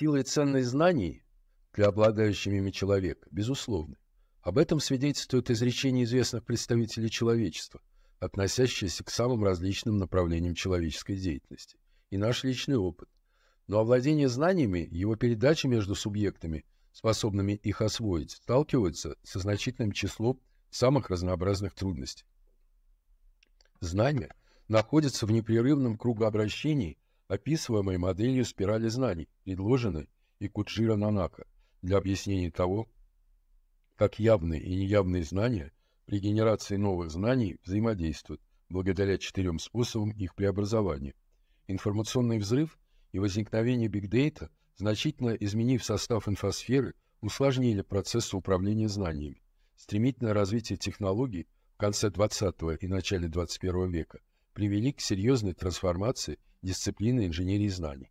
Сила и ценность знаний для обладающими ими человек безусловны. Об этом свидетельствуют изречения известных представителей человечества, относящиеся к самым различным направлениям человеческой деятельности, и наш личный опыт. Но овладение знаниями, его передача между субъектами, способными их освоить, сталкивается со значительным числом самых разнообразных трудностей. Знания находятся в непрерывном кругообращении – описываемой моделью спирали знаний, предложенной и Куджира Нанака, для объяснения того, как явные и неявные знания при генерации новых знаний взаимодействуют благодаря четырем способам их преобразования. Информационный взрыв и возникновение бигдейта, значительно изменив состав инфосферы, усложнили процессы управления знаниями. Стремительное развитие технологий в конце 20 и начале 21 века – привели к серьезной трансформации дисциплины инженерии знаний.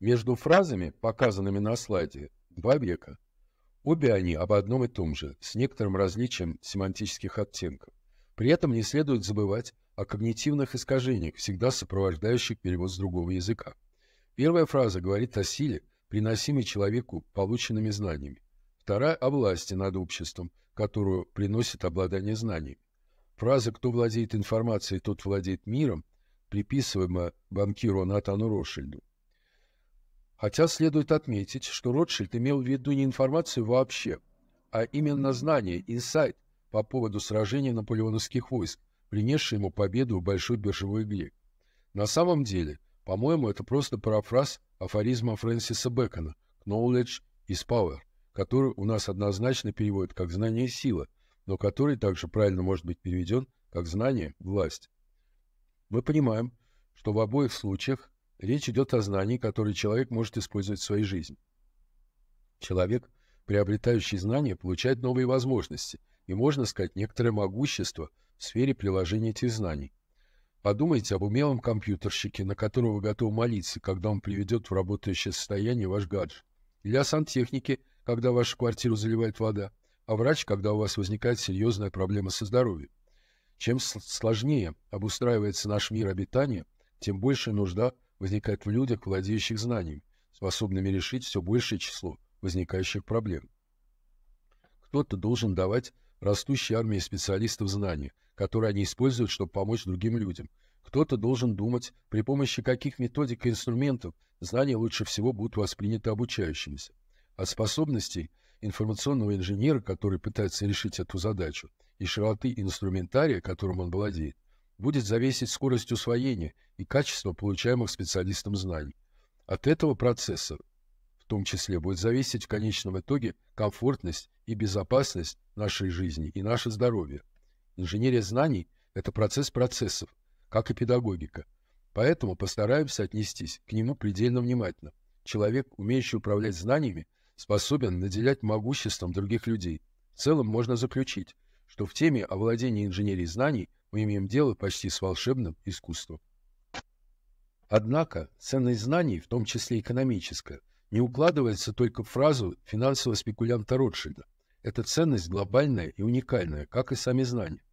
Между фразами, показанными на слайде, два века. Обе они об одном и том же, с некоторым различием семантических оттенков. При этом не следует забывать о когнитивных искажениях, всегда сопровождающих перевод с другого языка. Первая фраза говорит о силе, приносимой человеку полученными знаниями. Вторая – о власти над обществом, которую приносит обладание знаниями. Фраза «кто владеет информацией, тот владеет миром» приписываема банкиру Натану Ротшильду. Хотя следует отметить, что Ротшильд имел в виду не информацию вообще, а именно знание, инсайт по поводу сражения наполеоновских войск, принесшей ему победу в большой биржевой игре. На самом деле, по-моему, это просто парафраз афоризма Фрэнсиса Бэкона «Knowledge is power», который у нас однозначно переводят как «знание – сила», но который также правильно может быть переведен как «знание, власть». Мы понимаем, что в обоих случаях речь идет о знании, которое человек может использовать в своей жизни. Человек, приобретающий знания, получает новые возможности и, можно сказать, некоторое могущество в сфере приложения этих знаний. Подумайте об умелом компьютерщике, на которого вы готовы молиться, когда он приведет в работающее состояние ваш гаджет. Или о сантехнике, когда вашу квартиру заливает вода а врач, когда у вас возникает серьезная проблема со здоровьем. Чем сложнее обустраивается наш мир обитания, тем больше нужда возникает в людях, владеющих знаниями, способными решить все большее число возникающих проблем. Кто-то должен давать растущей армии специалистов знания, которые они используют, чтобы помочь другим людям. Кто-то должен думать, при помощи каких методик и инструментов знания лучше всего будут восприняты обучающимися. От способностей информационного инженера, который пытается решить эту задачу, и широты инструментария, которым он владеет, будет зависеть скорость усвоения и качество получаемых специалистом знаний. От этого процесса в том числе будет зависеть в конечном итоге комфортность и безопасность нашей жизни и наше здоровье. Инженерия знаний – это процесс процессов, как и педагогика. Поэтому постараемся отнестись к нему предельно внимательно. Человек, умеющий управлять знаниями – способен наделять могуществом других людей. В целом можно заключить, что в теме овладения владении инженерией знаний мы имеем дело почти с волшебным искусством. Однако ценность знаний, в том числе экономическая, не укладывается только в фразу финансового спекулянта Ротшильда. Эта ценность глобальная и уникальная, как и сами знания.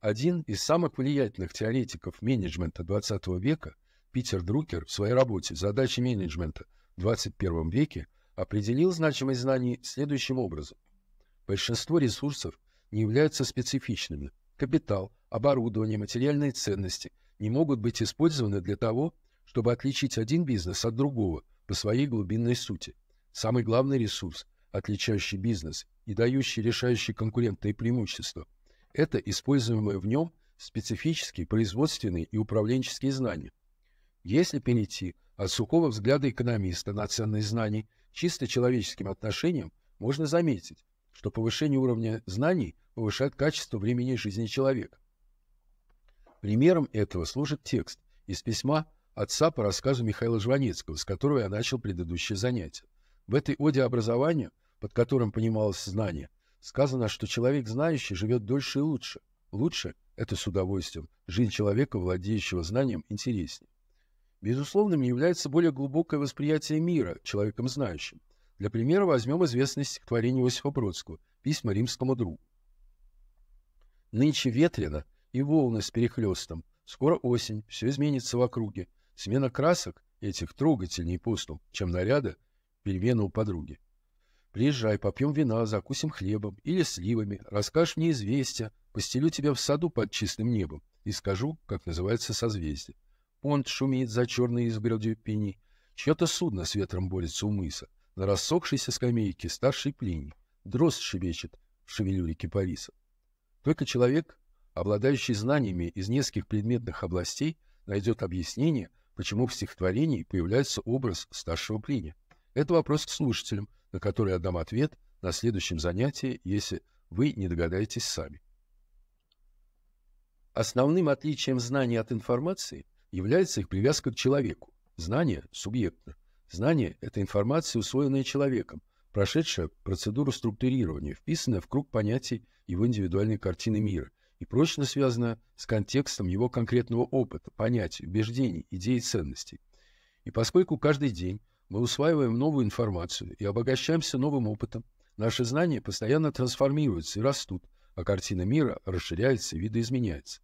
Один из самых влиятельных теоретиков менеджмента XX века, Питер Друкер, в своей работе «Задачи менеджмента в XXI веке» определил значимость знаний следующим образом. Большинство ресурсов не являются специфичными. Капитал, оборудование, материальные ценности не могут быть использованы для того, чтобы отличить один бизнес от другого по своей глубинной сути. Самый главный ресурс, отличающий бизнес и дающий решающие конкурентные преимущества, это используемые в нем специфические производственные и управленческие знания. Если перейти от сухого взгляда экономиста на ценность знаний – чисто человеческим отношением можно заметить, что повышение уровня знаний повышает качество времени жизни человека. Примером этого служит текст из письма отца по рассказу Михаила Жванецкого, с которого я начал предыдущее занятие. В этой оде образованию, под которым понималось знание, сказано, что человек знающий живет дольше и лучше. Лучше – это с удовольствием. Жизнь человека, владеющего знанием, интереснее. Безусловным является более глубокое восприятие мира человеком знающим. Для примера возьмем известное стихотворение Иосифа Бродского «Письма римскому другу». «Нынче ветрено, и волны с перехлестом. Скоро осень, все изменится в округе. Смена красок этих трогательней посту, чем наряда, перемена у подруги. Приезжай, попьем вина, закусим хлебом или сливами, расскажешь мне известия, постелю тебя в саду под чистым небом и скажу, как называется созвездие. Понт шумит за черной изгородью пени. Чье-то судно с ветром борется у мыса. На рассохшейся скамейке старший плиний. Дрозд шевечет в шевелюре кипариса. Только человек, обладающий знаниями из нескольких предметных областей, найдет объяснение, почему в стихотворении появляется образ старшего плиния. Это вопрос к слушателям, на который я ответ на следующем занятии, если вы не догадаетесь сами. Основным отличием знаний от информации является их привязка к человеку. Знание – субъектно. Знание – это информация, усвоенная человеком, прошедшая процедуру структурирования, вписанная в круг понятий его индивидуальной картины мира и прочно связанная с контекстом его конкретного опыта, понятий, убеждений, идей и ценностей. И поскольку каждый день мы усваиваем новую информацию и обогащаемся новым опытом, наши знания постоянно трансформируются и растут, а картина мира расширяется и видоизменяется.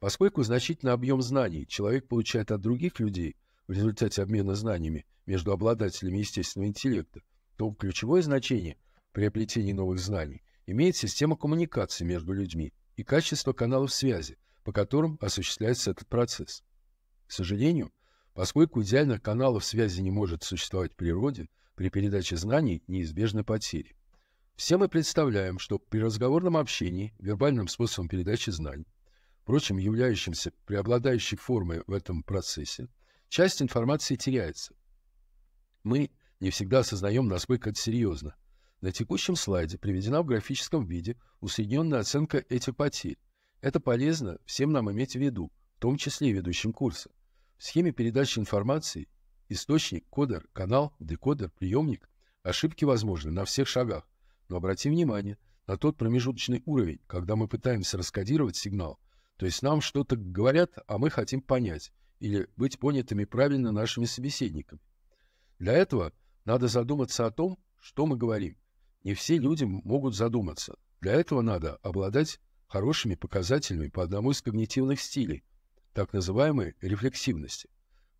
Поскольку значительный объем знаний человек получает от других людей в результате обмена знаниями между обладателями естественного интеллекта, то ключевое значение при обретении новых знаний имеет система коммуникации между людьми и качество каналов связи, по которым осуществляется этот процесс. К сожалению, поскольку идеальных каналов связи не может существовать в природе, при передаче знаний неизбежны потери. Все мы представляем, что при разговорном общении, вербальным способом передачи знаний, впрочем, являющимся преобладающей формой в этом процессе, часть информации теряется. Мы не всегда осознаем, насколько это серьезно. На текущем слайде приведена в графическом виде усредненная оценка этих потерь. Это полезно всем нам иметь в виду, в том числе и ведущим курса. В схеме передачи информации источник, кодер, канал, декодер, приемник ошибки возможны на всех шагах, но обрати внимание на тот промежуточный уровень, когда мы пытаемся раскодировать сигнал, то есть нам что-то говорят, а мы хотим понять или быть понятыми правильно нашими собеседниками. Для этого надо задуматься о том, что мы говорим. Не все люди могут задуматься. Для этого надо обладать хорошими показателями по одному из когнитивных стилей, так называемой рефлексивности.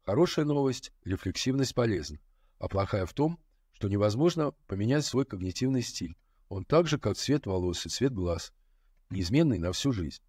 Хорошая новость – рефлексивность полезна, а плохая в том, что невозможно поменять свой когнитивный стиль. Он так же, как цвет волос и цвет глаз, неизменный на всю жизнь.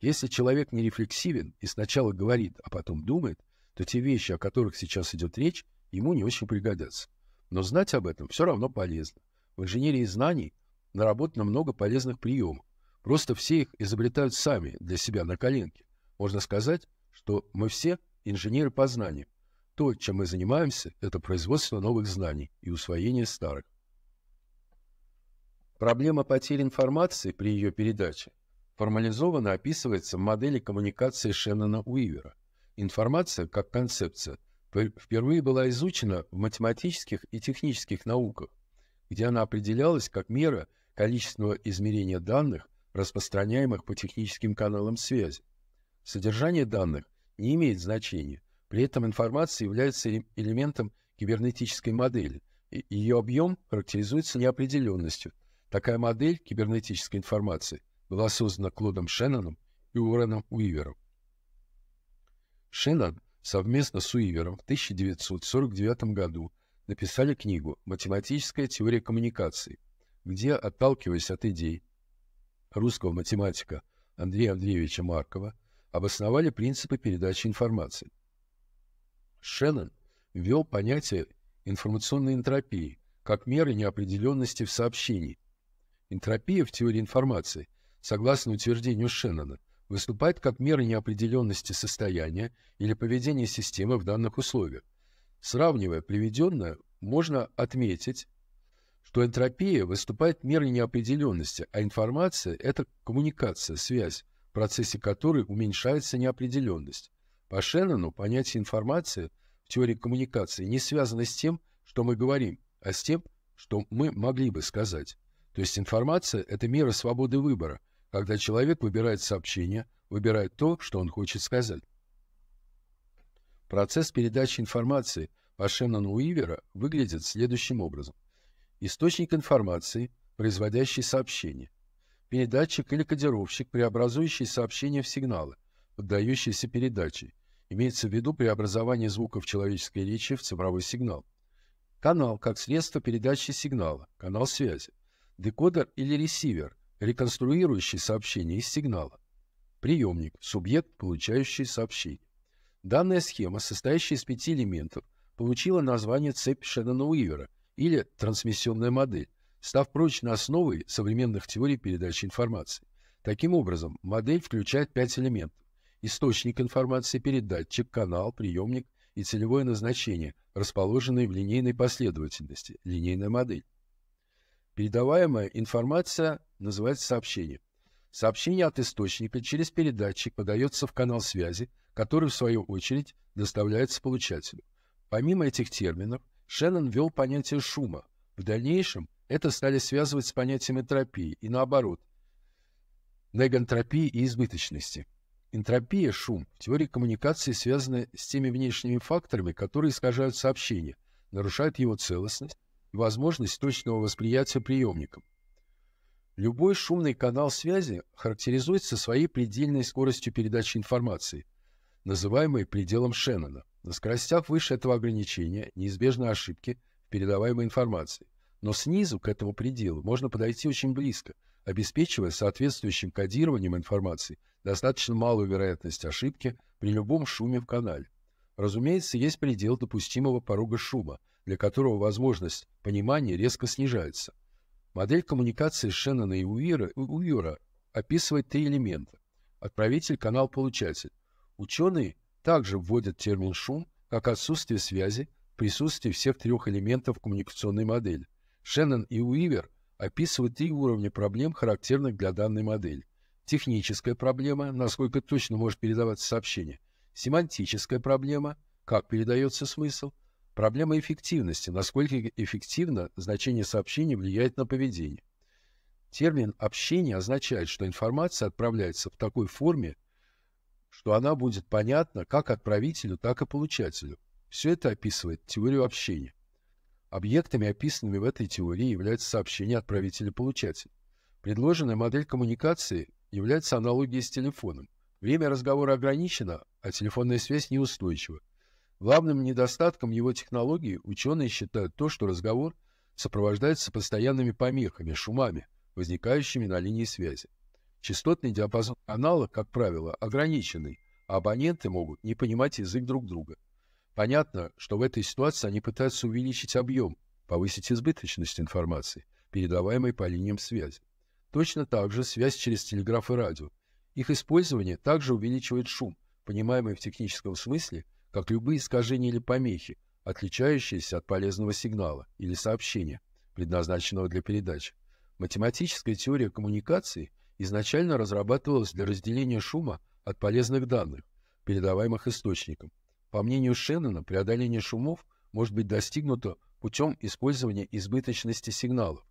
Если человек не рефлексивен и сначала говорит, а потом думает, то те вещи, о которых сейчас идет речь, ему не очень пригодятся. Но знать об этом все равно полезно. В инженерии знаний наработано много полезных приемов. Просто все их изобретают сами для себя на коленке. Можно сказать, что мы все инженеры по знаниям. То, чем мы занимаемся, это производство новых знаний и усвоение старых. Проблема потери информации при ее передаче формализованно описывается в модели коммуникации Шеннона Уивера. Информация, как концепция, впервые была изучена в математических и технических науках, где она определялась как мера количественного измерения данных, распространяемых по техническим каналам связи. Содержание данных не имеет значения, при этом информация является элементом кибернетической модели, и ее объем характеризуется неопределенностью. Такая модель кибернетической информации была создана Клодом Шенноном и Уорреном Уивером. Шеннон совместно с Уивером в 1949 году написали книгу «Математическая теория коммуникации», где, отталкиваясь от идей русского математика Андрея Андреевича Маркова, обосновали принципы передачи информации. Шеннон ввел понятие информационной энтропии как меры неопределенности в сообщении. Энтропия в теории информации согласно утверждению Шеннона, выступает как мера неопределенности состояния или поведения системы в данных условиях. Сравнивая приведенное, можно отметить, что энтропия выступает мерой неопределенности, а информация – это коммуникация, связь, в процессе которой уменьшается неопределенность. По Шеннону понятие информации в теории коммуникации не связано с тем, что мы говорим, а с тем, что мы могли бы сказать. То есть информация – это мера свободы выбора, когда человек выбирает сообщение, выбирает то, что он хочет сказать. Процесс передачи информации по Шеннону Уивера выглядит следующим образом. Источник информации, производящий сообщение. Передатчик или кодировщик, преобразующий сообщение в сигналы, поддающиеся передаче. Имеется в виду преобразование звуков человеческой речи в цифровой сигнал. Канал как средство передачи сигнала, канал связи. Декодер или ресивер, реконструирующий сообщение из сигнала, приемник, субъект, получающий сообщение. Данная схема, состоящая из пяти элементов, получила название цепь Шеннона-Уивера или трансмиссионная модель, став прочной основой современных теорий передачи информации. Таким образом, модель включает пять элементов. Источник информации – передатчик, канал, приемник и целевое назначение, расположенные в линейной последовательности, линейная модель. Передаваемая информация называется сообщение. Сообщение от источника через передатчик подается в канал связи, который, в свою очередь, доставляется получателю. Помимо этих терминов, Шеннон ввел понятие шума. В дальнейшем это стали связывать с понятием энтропии и наоборот – негантропии и избыточности. Энтропия, шум в теории коммуникации связаны с теми внешними факторами, которые искажают сообщение, нарушают его целостность и возможность точного восприятия приемником – Любой шумный канал связи характеризуется своей предельной скоростью передачи информации, называемой пределом Шеннона. На скоростях выше этого ограничения неизбежны ошибки в передаваемой информации, но снизу к этому пределу можно подойти очень близко, обеспечивая соответствующим кодированием информации достаточно малую вероятность ошибки при любом шуме в канале. Разумеется, есть предел допустимого порога шума, для которого возможность понимания резко снижается – Модель коммуникации Шеннона и Уира, Уира описывает три элемента. Отправитель, канал, получатель. Ученые также вводят термин «шум» как отсутствие связи в присутствии всех трех элементов коммуникационной модели. Шеннон и Уивер описывают три уровня проблем, характерных для данной модели. Техническая проблема, насколько точно может передаваться сообщение. Семантическая проблема, как передается смысл – Проблема эффективности. Насколько эффективно значение сообщения влияет на поведение. Термин «общение» означает, что информация отправляется в такой форме, что она будет понятна как отправителю, так и получателю. Все это описывает теорию общения. Объектами, описанными в этой теории, являются сообщения отправителя-получателя. Предложенная модель коммуникации является аналогией с телефоном. Время разговора ограничено, а телефонная связь неустойчива. Главным недостатком его технологии ученые считают то, что разговор сопровождается постоянными помехами, шумами, возникающими на линии связи. Частотный диапазон канала, как правило, ограниченный, а абоненты могут не понимать язык друг друга. Понятно, что в этой ситуации они пытаются увеличить объем, повысить избыточность информации, передаваемой по линиям связи. Точно так же связь через телеграф и радио. Их использование также увеличивает шум, понимаемый в техническом смысле – как любые искажения или помехи, отличающиеся от полезного сигнала или сообщения, предназначенного для передачи. Математическая теория коммуникации изначально разрабатывалась для разделения шума от полезных данных, передаваемых источником. По мнению Шеннона, преодоление шумов может быть достигнуто путем использования избыточности сигналов.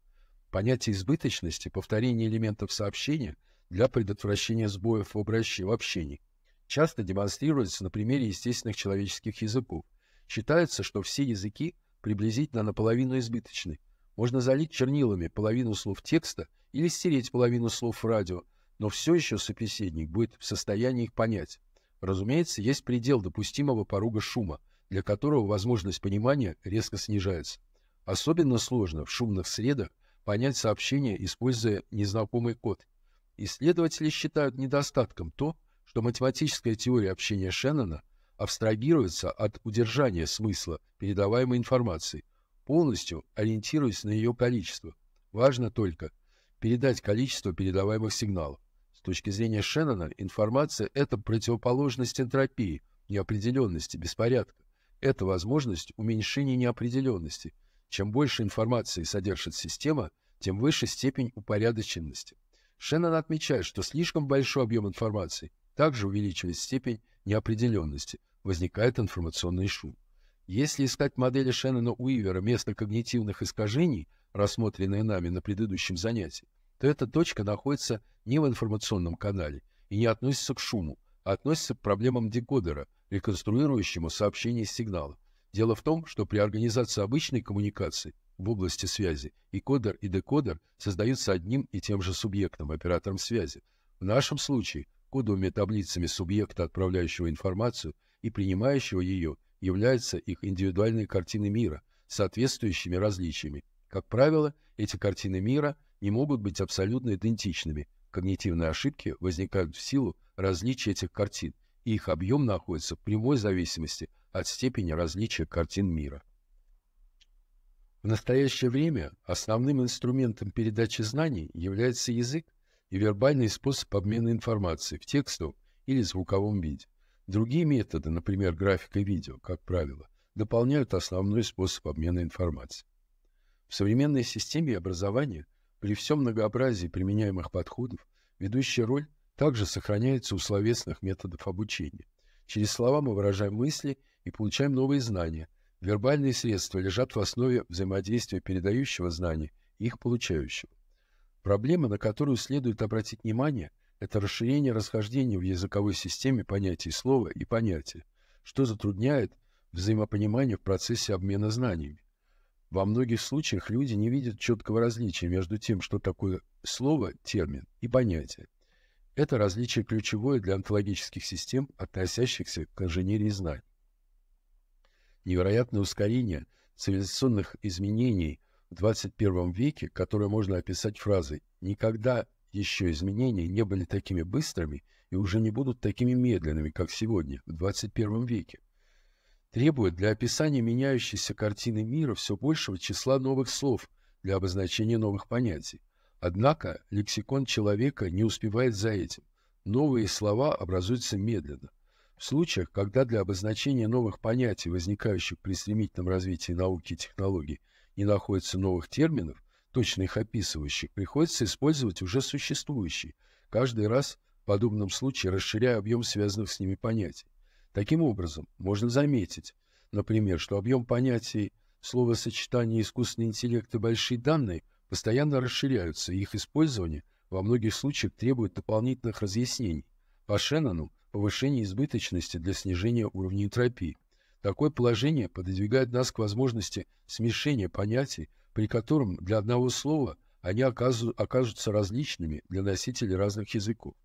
Понятие избыточности – повторение элементов сообщения для предотвращения сбоев в обращении часто демонстрируется на примере естественных человеческих языков. Считается, что все языки приблизительно наполовину избыточны. Можно залить чернилами половину слов текста или стереть половину слов в радио, но все еще собеседник будет в состоянии их понять. Разумеется, есть предел допустимого порога шума, для которого возможность понимания резко снижается. Особенно сложно в шумных средах понять сообщение, используя незнакомый код. Исследователи считают недостатком то, что математическая теория общения Шеннона абстрагируется от удержания смысла передаваемой информации, полностью ориентируясь на ее количество. Важно только передать количество передаваемых сигналов. С точки зрения Шеннона, информация – это противоположность энтропии, неопределенности, беспорядка. Это возможность уменьшения неопределенности. Чем больше информации содержит система, тем выше степень упорядоченности. Шеннон отмечает, что слишком большой объем информации также увеличивает степень неопределенности, возникает информационный шум. Если искать модели Шеннона Уивера место когнитивных искажений, рассмотренные нами на предыдущем занятии, то эта точка находится не в информационном канале и не относится к шуму, а относится к проблемам декодера, реконструирующему сообщение сигнала. Дело в том, что при организации обычной коммуникации в области связи и кодер, и декодер создаются одним и тем же субъектом, оператором связи. В нашем случае двумя таблицами субъекта, отправляющего информацию, и принимающего ее, являются их индивидуальные картины мира, соответствующими различиями. Как правило, эти картины мира не могут быть абсолютно идентичными. Когнитивные ошибки возникают в силу различия этих картин, и их объем находится в прямой зависимости от степени различия картин мира. В настоящее время основным инструментом передачи знаний является язык, и вербальный способ обмена информацией в текстовом или звуковом виде. Другие методы, например, графика и видео, как правило, дополняют основной способ обмена информацией. В современной системе образования при всем многообразии применяемых подходов ведущая роль также сохраняется у словесных методов обучения. Через слова мы выражаем мысли и получаем новые знания. Вербальные средства лежат в основе взаимодействия передающего знания и их получающего. Проблема, на которую следует обратить внимание, это расширение расхождения в языковой системе понятий слова и понятия, что затрудняет взаимопонимание в процессе обмена знаниями. Во многих случаях люди не видят четкого различия между тем, что такое слово, термин и понятие. Это различие ключевое для онтологических систем, относящихся к инженерии знаний. Невероятное ускорение цивилизационных изменений в 21 веке, которое можно описать фразой «никогда еще изменения не были такими быстрыми и уже не будут такими медленными, как сегодня, в 21 веке», требует для описания меняющейся картины мира все большего числа новых слов для обозначения новых понятий. Однако лексикон человека не успевает за этим. Новые слова образуются медленно. В случаях, когда для обозначения новых понятий, возникающих при стремительном развитии науки и технологий, не находится новых терминов, точно их описывающих, приходится использовать уже существующие, каждый раз в подобном случае расширяя объем связанных с ними понятий. Таким образом, можно заметить, например, что объем понятий словосочетания искусственный интеллект и большие данные постоянно расширяются, и их использование во многих случаях требует дополнительных разъяснений. По Шеннону повышение избыточности для снижения уровня энтропии, Такое положение пододвигает нас к возможности смешения понятий, при котором для одного слова они окажутся различными для носителей разных языков.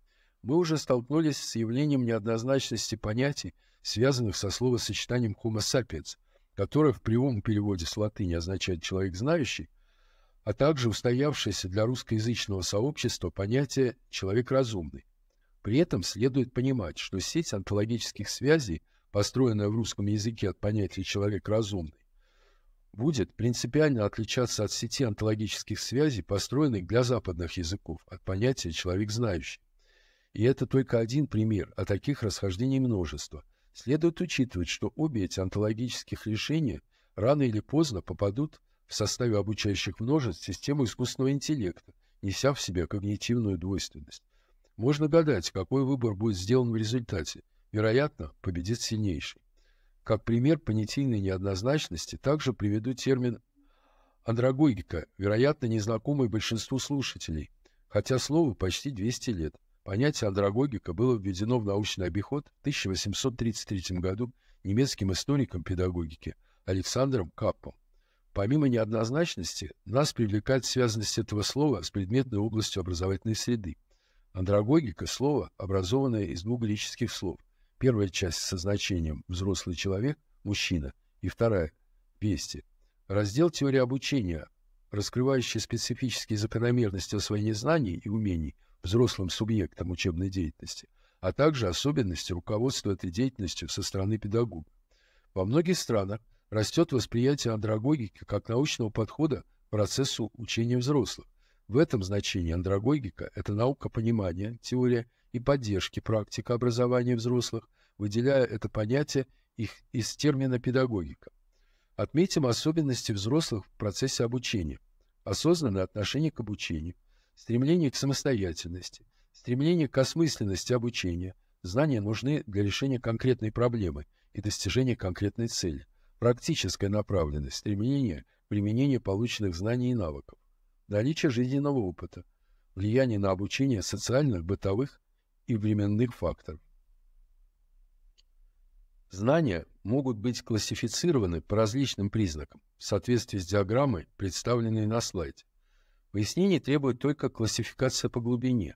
Мы уже столкнулись с явлением неоднозначности понятий, связанных со словосочетанием «homo sapiens», которое в прямом переводе с латыни означает «человек знающий», а также устоявшееся для русскоязычного сообщества понятие «человек разумный». При этом следует понимать, что сеть онтологических связей построенная в русском языке от понятия «человек разумный», будет принципиально отличаться от сети онтологических связей, построенных для западных языков, от понятия «человек знающий». И это только один пример, а таких расхождений множество. Следует учитывать, что обе эти онтологических решения рано или поздно попадут в составе обучающих множеств систему искусственного интеллекта, неся в себе когнитивную двойственность. Можно гадать, какой выбор будет сделан в результате, Вероятно, победит сильнейший. Как пример понятийной неоднозначности также приведу термин андрогогика, вероятно, незнакомый большинству слушателей, хотя слову почти 200 лет. Понятие андрогогика было введено в научный обиход в 1833 году немецким историком педагогики Александром Каппом. Помимо неоднозначности, нас привлекает связанность этого слова с предметной областью образовательной среды. Андрогогика – слово, образованное из двух греческих слов – Первая часть со значением «взрослый человек», «мужчина», и вторая «вести». Раздел теории обучения», раскрывающий специфические закономерности освоения знаний и умений взрослым субъектам учебной деятельности, а также особенности руководства этой деятельностью со стороны педагога. Во многих странах растет восприятие андрогогики как научного подхода к процессу учения взрослых. В этом значении андрогогика – это наука понимания, теория – и поддержки практика образования взрослых, выделяя это понятие их из термина «педагогика». Отметим особенности взрослых в процессе обучения, осознанное отношение к обучению, стремление к самостоятельности, стремление к осмысленности обучения. Знания нужны для решения конкретной проблемы и достижения конкретной цели, практическая направленность, стремление применение полученных знаний и навыков, наличие жизненного опыта, влияние на обучение социальных, бытовых и временных факторов. Знания могут быть классифицированы по различным признакам в соответствии с диаграммой, представленной на слайде. Пояснений требует только классификация по глубине.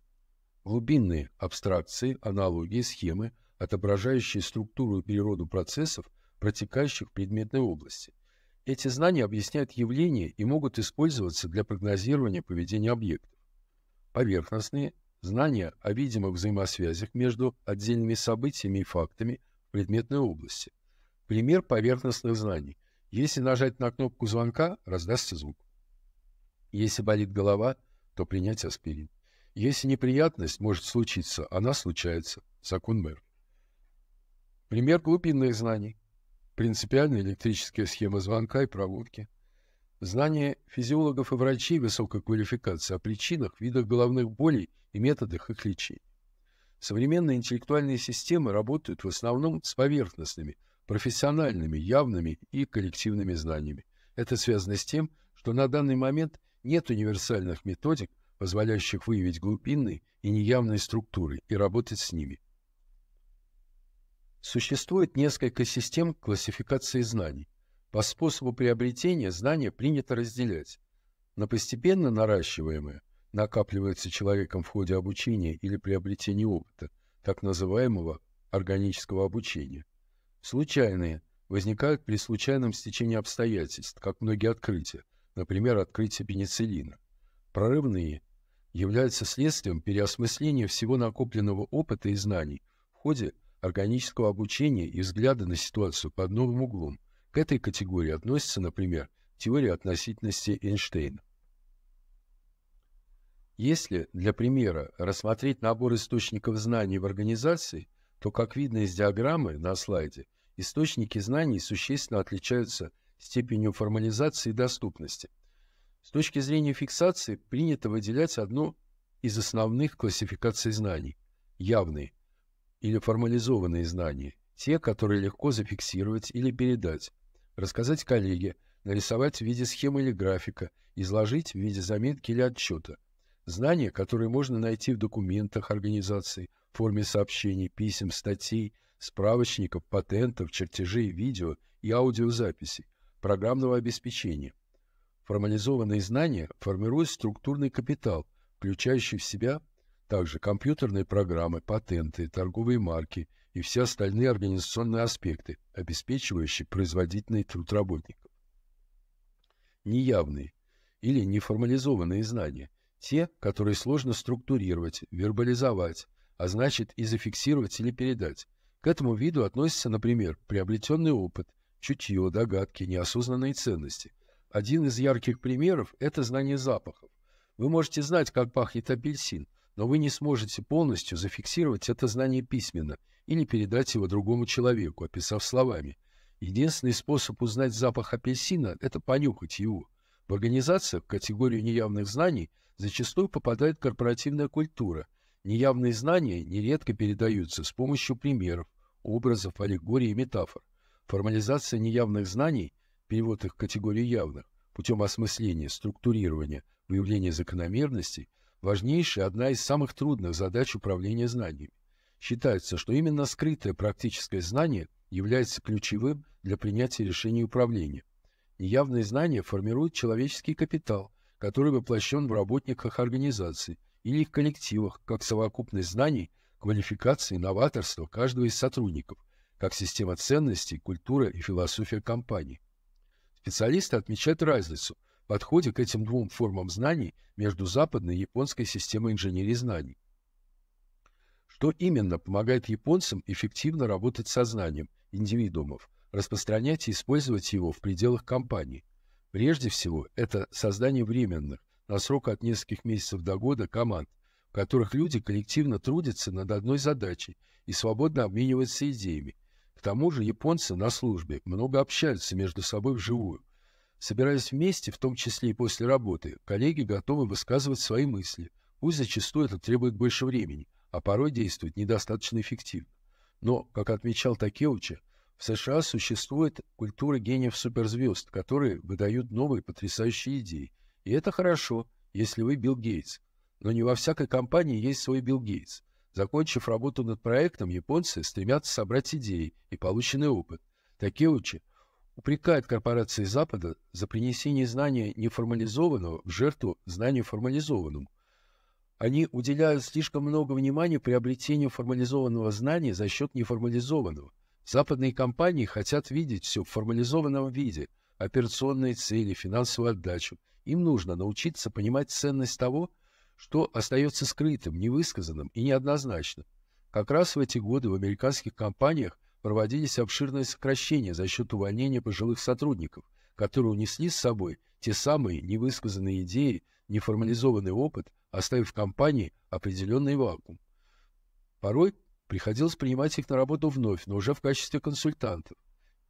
Глубинные абстракции, аналогии, схемы, отображающие структуру и природу процессов, протекающих в предметной области. Эти знания объясняют явления и могут использоваться для прогнозирования поведения объектов. Поверхностные знания о видимых взаимосвязях между отдельными событиями и фактами в предметной области. Пример поверхностных знаний. Если нажать на кнопку звонка, раздастся звук. Если болит голова, то принять аспирин. Если неприятность может случиться, она случается. Закон Мэр. Пример глубинных знаний. Принципиальная электрическая схема звонка и проводки. Знания физиологов и врачей высокой квалификации о причинах, видах головных болей и методах их лечения. Современные интеллектуальные системы работают в основном с поверхностными, профессиональными, явными и коллективными знаниями. Это связано с тем, что на данный момент нет универсальных методик, позволяющих выявить глубинные и неявные структуры и работать с ними. Существует несколько систем классификации знаний. По способу приобретения знания принято разделять на постепенно наращиваемое, накапливается человеком в ходе обучения или приобретения опыта, так называемого органического обучения. Случайные возникают при случайном стечении обстоятельств, как многие открытия, например, открытие пенициллина. Прорывные являются следствием переосмысления всего накопленного опыта и знаний в ходе органического обучения и взгляда на ситуацию под новым углом, к этой категории относится, например, теория относительности Эйнштейна. Если, для примера, рассмотреть набор источников знаний в организации, то, как видно из диаграммы на слайде, источники знаний существенно отличаются степенью формализации и доступности. С точки зрения фиксации принято выделять одну из основных классификаций знаний – явные или формализованные знания, те, которые легко зафиксировать или передать, рассказать коллеге, нарисовать в виде схемы или графика, изложить в виде заметки или отчета. Знания, которые можно найти в документах организации, в форме сообщений, писем, статей, справочников, патентов, чертежей, видео и аудиозаписей, программного обеспечения. Формализованные знания формируют структурный капитал, включающий в себя также компьютерные программы, патенты, торговые марки – и все остальные организационные аспекты, обеспечивающие производительный труд работников. Неявные или неформализованные знания – те, которые сложно структурировать, вербализовать, а значит и зафиксировать или передать. К этому виду относятся, например, приобретенный опыт, чутье, догадки, неосознанные ценности. Один из ярких примеров – это знание запахов. Вы можете знать, как пахнет апельсин, но вы не сможете полностью зафиксировать это знание письменно или передать его другому человеку, описав словами. Единственный способ узнать запах апельсина – это понюхать его. В организациях в категорию неявных знаний зачастую попадает корпоративная культура. Неявные знания нередко передаются с помощью примеров, образов, аллегорий и метафор. Формализация неявных знаний, перевод их в категорию явных, путем осмысления, структурирования, выявления закономерностей, важнейшая, одна из самых трудных задач управления знаниями. Считается, что именно скрытое практическое знание является ключевым для принятия решений управления. Неявные знания формируют человеческий капитал, который воплощен в работниках организации или их коллективах, как совокупность знаний, квалификации, новаторства каждого из сотрудников, как система ценностей, культура и философия компании. Специалисты отмечают разницу подходе к этим двум формам знаний между западной и японской системой инженерии знаний. Что именно помогает японцам эффективно работать со знанием индивидуумов, распространять и использовать его в пределах компании? Прежде всего, это создание временных, на срок от нескольких месяцев до года, команд, в которых люди коллективно трудятся над одной задачей и свободно обмениваются идеями. К тому же японцы на службе много общаются между собой вживую, Собираясь вместе, в том числе и после работы, коллеги готовы высказывать свои мысли, пусть зачастую это требует больше времени, а порой действует недостаточно эффективно. Но, как отмечал Такеучи, в США существует культура гениев суперзвезд, которые выдают новые потрясающие идеи. И это хорошо, если вы Билл Гейтс. Но не во всякой компании есть свой Билл Гейтс. Закончив работу над проектом, японцы стремятся собрать идеи и полученный опыт. Такеучи – упрекает корпорации Запада за принесение знания неформализованного в жертву знанию формализованному. Они уделяют слишком много внимания приобретению формализованного знания за счет неформализованного. Западные компании хотят видеть все в формализованном виде, операционные цели, финансовую отдачу. Им нужно научиться понимать ценность того, что остается скрытым, невысказанным и неоднозначным. Как раз в эти годы в американских компаниях проводились обширные сокращения за счет увольнения пожилых сотрудников, которые унесли с собой те самые невысказанные идеи, неформализованный опыт, оставив в компании определенный вакуум. Порой приходилось принимать их на работу вновь, но уже в качестве консультантов.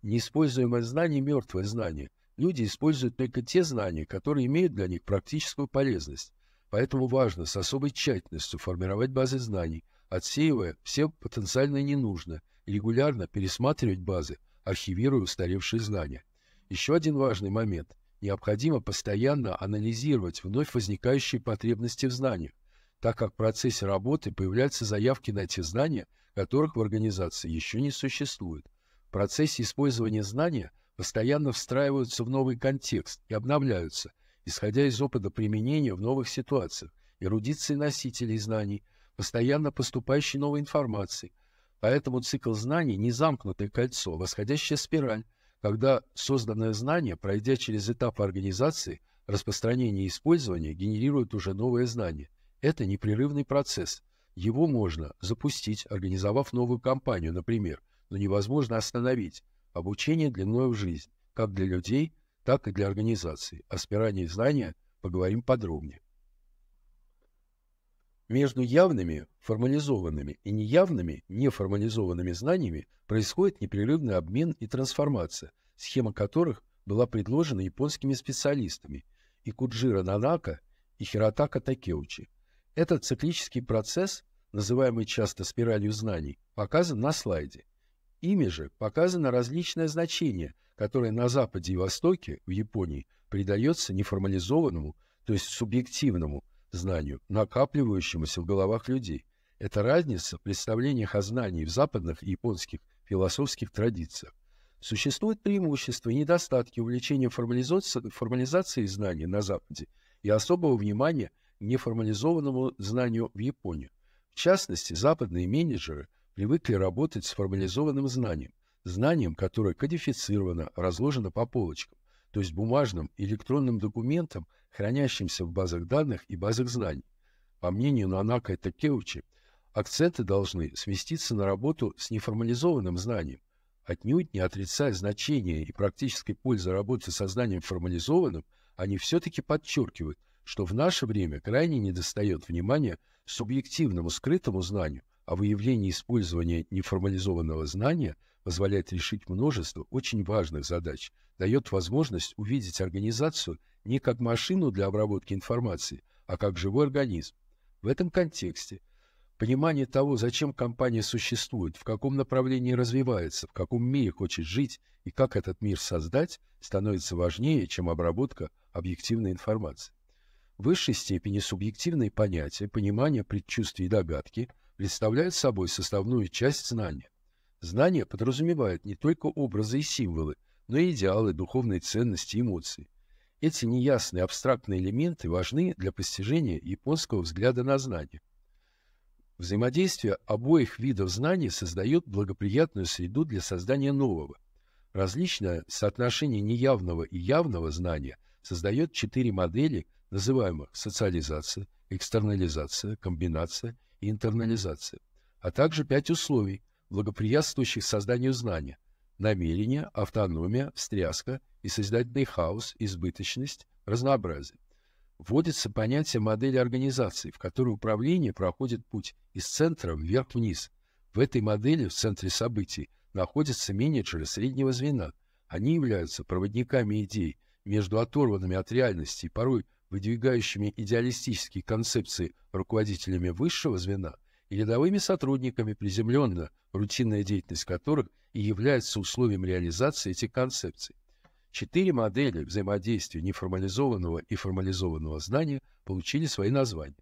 Неиспользуемое знание – мертвое знание. Люди используют только те знания, которые имеют для них практическую полезность. Поэтому важно с особой тщательностью формировать базы знаний, отсеивая все потенциально ненужное – регулярно пересматривать базы, архивируя устаревшие знания. Еще один важный момент. Необходимо постоянно анализировать вновь возникающие потребности в знаниях, так как в процессе работы появляются заявки на те знания, которых в организации еще не существует. В процессе использования знания постоянно встраиваются в новый контекст и обновляются, исходя из опыта применения в новых ситуациях, эрудиции носителей знаний, постоянно поступающей новой информации – Поэтому цикл знаний – не замкнутое кольцо, восходящая спираль, когда созданное знание, пройдя через этапы организации, распространения и использования, генерирует уже новое знание. Это непрерывный процесс. Его можно запустить, организовав новую компанию, например, но невозможно остановить. Обучение длиной в жизнь, как для людей, так и для организации. О спиране знания поговорим подробнее. Между явными, формализованными и неявными, неформализованными знаниями происходит непрерывный обмен и трансформация, схема которых была предложена японскими специалистами Икуджира Нанака и Хиротака Такеучи. Этот циклический процесс, называемый часто спиралью знаний, показан на слайде. Ими же показано различное значение, которое на Западе и Востоке, в Японии, придается неформализованному, то есть субъективному, знанию, накапливающемуся в головах людей. Это разница в представлениях о знании в западных и японских философских традициях. Существуют преимущества и недостатки увлечения формализации, формализации знаний на Западе и особого внимания неформализованному знанию в Японии. В частности, западные менеджеры привыкли работать с формализованным знанием, знанием, которое кодифицировано, разложено по полочкам то есть бумажным электронным документам, хранящимся в базах данных и базах знаний. По мнению Нанака и Такеучи, акценты должны сместиться на работу с неформализованным знанием, отнюдь не отрицая значение и практической пользы работы со знанием формализованным, они все-таки подчеркивают, что в наше время крайне недостает внимания субъективному скрытому знанию, а выявление использования неформализованного знания – позволяет решить множество очень важных задач, дает возможность увидеть организацию не как машину для обработки информации, а как живой организм. В этом контексте понимание того, зачем компания существует, в каком направлении развивается, в каком мире хочет жить и как этот мир создать, становится важнее, чем обработка объективной информации. В высшей степени субъективные понятия, понимание, предчувствия и догадки представляют собой составную часть знания, Знание подразумевает не только образы и символы, но и идеалы, духовные ценности, эмоции. Эти неясные абстрактные элементы важны для постижения японского взгляда на знание. Взаимодействие обоих видов знаний создает благоприятную среду для создания нового. Различное соотношение неявного и явного знания создает четыре модели, называемых социализация, экстернализация, комбинация и интернализация, а также пять условий – благоприятствующих созданию знания, намерение, автономия, встряска и созидательный хаос, избыточность, разнообразие. Вводится понятие модели организации, в которой управление проходит путь из центра вверх-вниз. В этой модели в центре событий находятся менеджеры среднего звена. Они являются проводниками идей между оторванными от реальности и порой выдвигающими идеалистические концепции руководителями высшего звена – и рядовыми сотрудниками приземленно, рутинная деятельность которых и является условием реализации этих концепций. Четыре модели взаимодействия неформализованного и формализованного знания получили свои названия.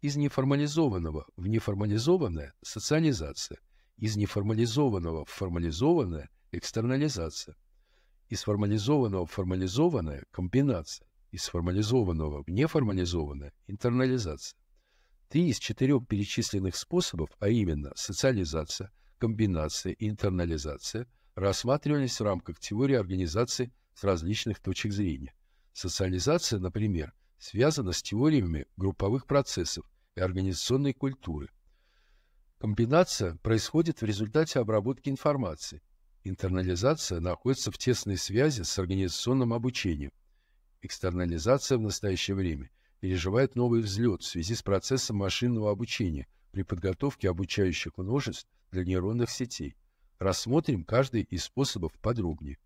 Из неформализованного в неформализованное – социализация, из неформализованного в формализованное – экстернализация, из формализованного в формализованное – комбинация, из формализованного в неформализованное – интернализация. Три из четырех перечисленных способов, а именно социализация, комбинация и интернализация, рассматривались в рамках теории организации с различных точек зрения. Социализация, например, связана с теориями групповых процессов и организационной культуры. Комбинация происходит в результате обработки информации. Интернализация находится в тесной связи с организационным обучением. Экстернализация в настоящее время – переживает новый взлет в связи с процессом машинного обучения при подготовке обучающих множеств для нейронных сетей. Рассмотрим каждый из способов подробнее.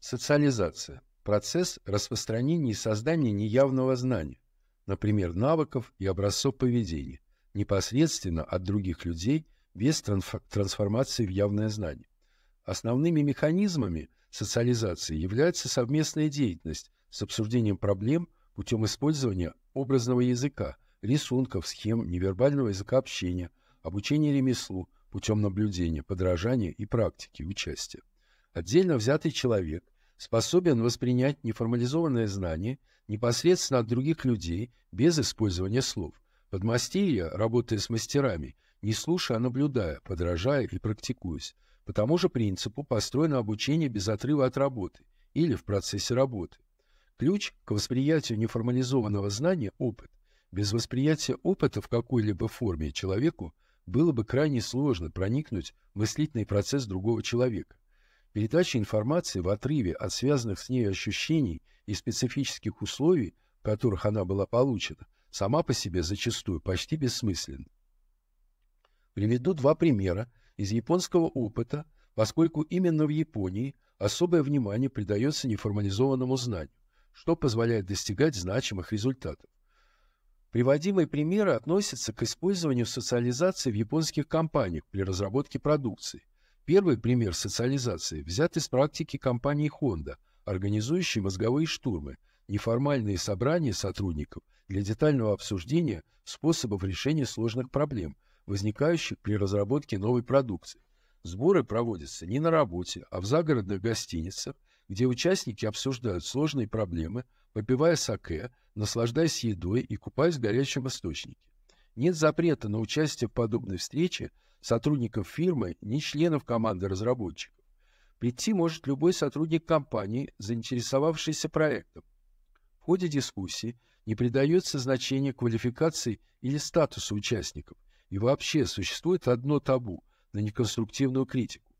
Социализация. Процесс распространения и создания неявного знания, например, навыков и образцов поведения, непосредственно от других людей без трансформации в явное знание. Основными механизмами социализации является совместная деятельность с обсуждением проблем путем использования образного языка, рисунков, схем, невербального языка общения, обучения ремеслу путем наблюдения, подражания и практики участия. Отдельно взятый человек способен воспринять неформализованное знание непосредственно от других людей без использования слов. Подмастерье, работая с мастерами, не слушая, а наблюдая, подражая и практикуясь. По тому же принципу построено обучение без отрыва от работы или в процессе работы. Ключ к восприятию неформализованного знания – опыт. Без восприятия опыта в какой-либо форме человеку было бы крайне сложно проникнуть в мыслительный процесс другого человека. Передача информации в отрыве от связанных с ней ощущений и специфических условий, в которых она была получена, сама по себе зачастую почти бессмысленна. Приведу два примера из японского опыта, поскольку именно в Японии особое внимание придается неформализованному знанию что позволяет достигать значимых результатов. Приводимые примеры относятся к использованию социализации в японских компаниях при разработке продукции. Первый пример социализации взят из практики компании Honda, организующей мозговые штурмы, неформальные собрания сотрудников для детального обсуждения способов решения сложных проблем, возникающих при разработке новой продукции. Сборы проводятся не на работе, а в загородных гостиницах где участники обсуждают сложные проблемы, попивая саке, наслаждаясь едой и купаясь в горячем источнике. Нет запрета на участие в подобной встрече сотрудников фирмы, ни членов команды разработчиков. Прийти может любой сотрудник компании, заинтересовавшийся проектом. В ходе дискуссии не придается значения квалификации или статусу участников, и вообще существует одно табу на неконструктивную критику.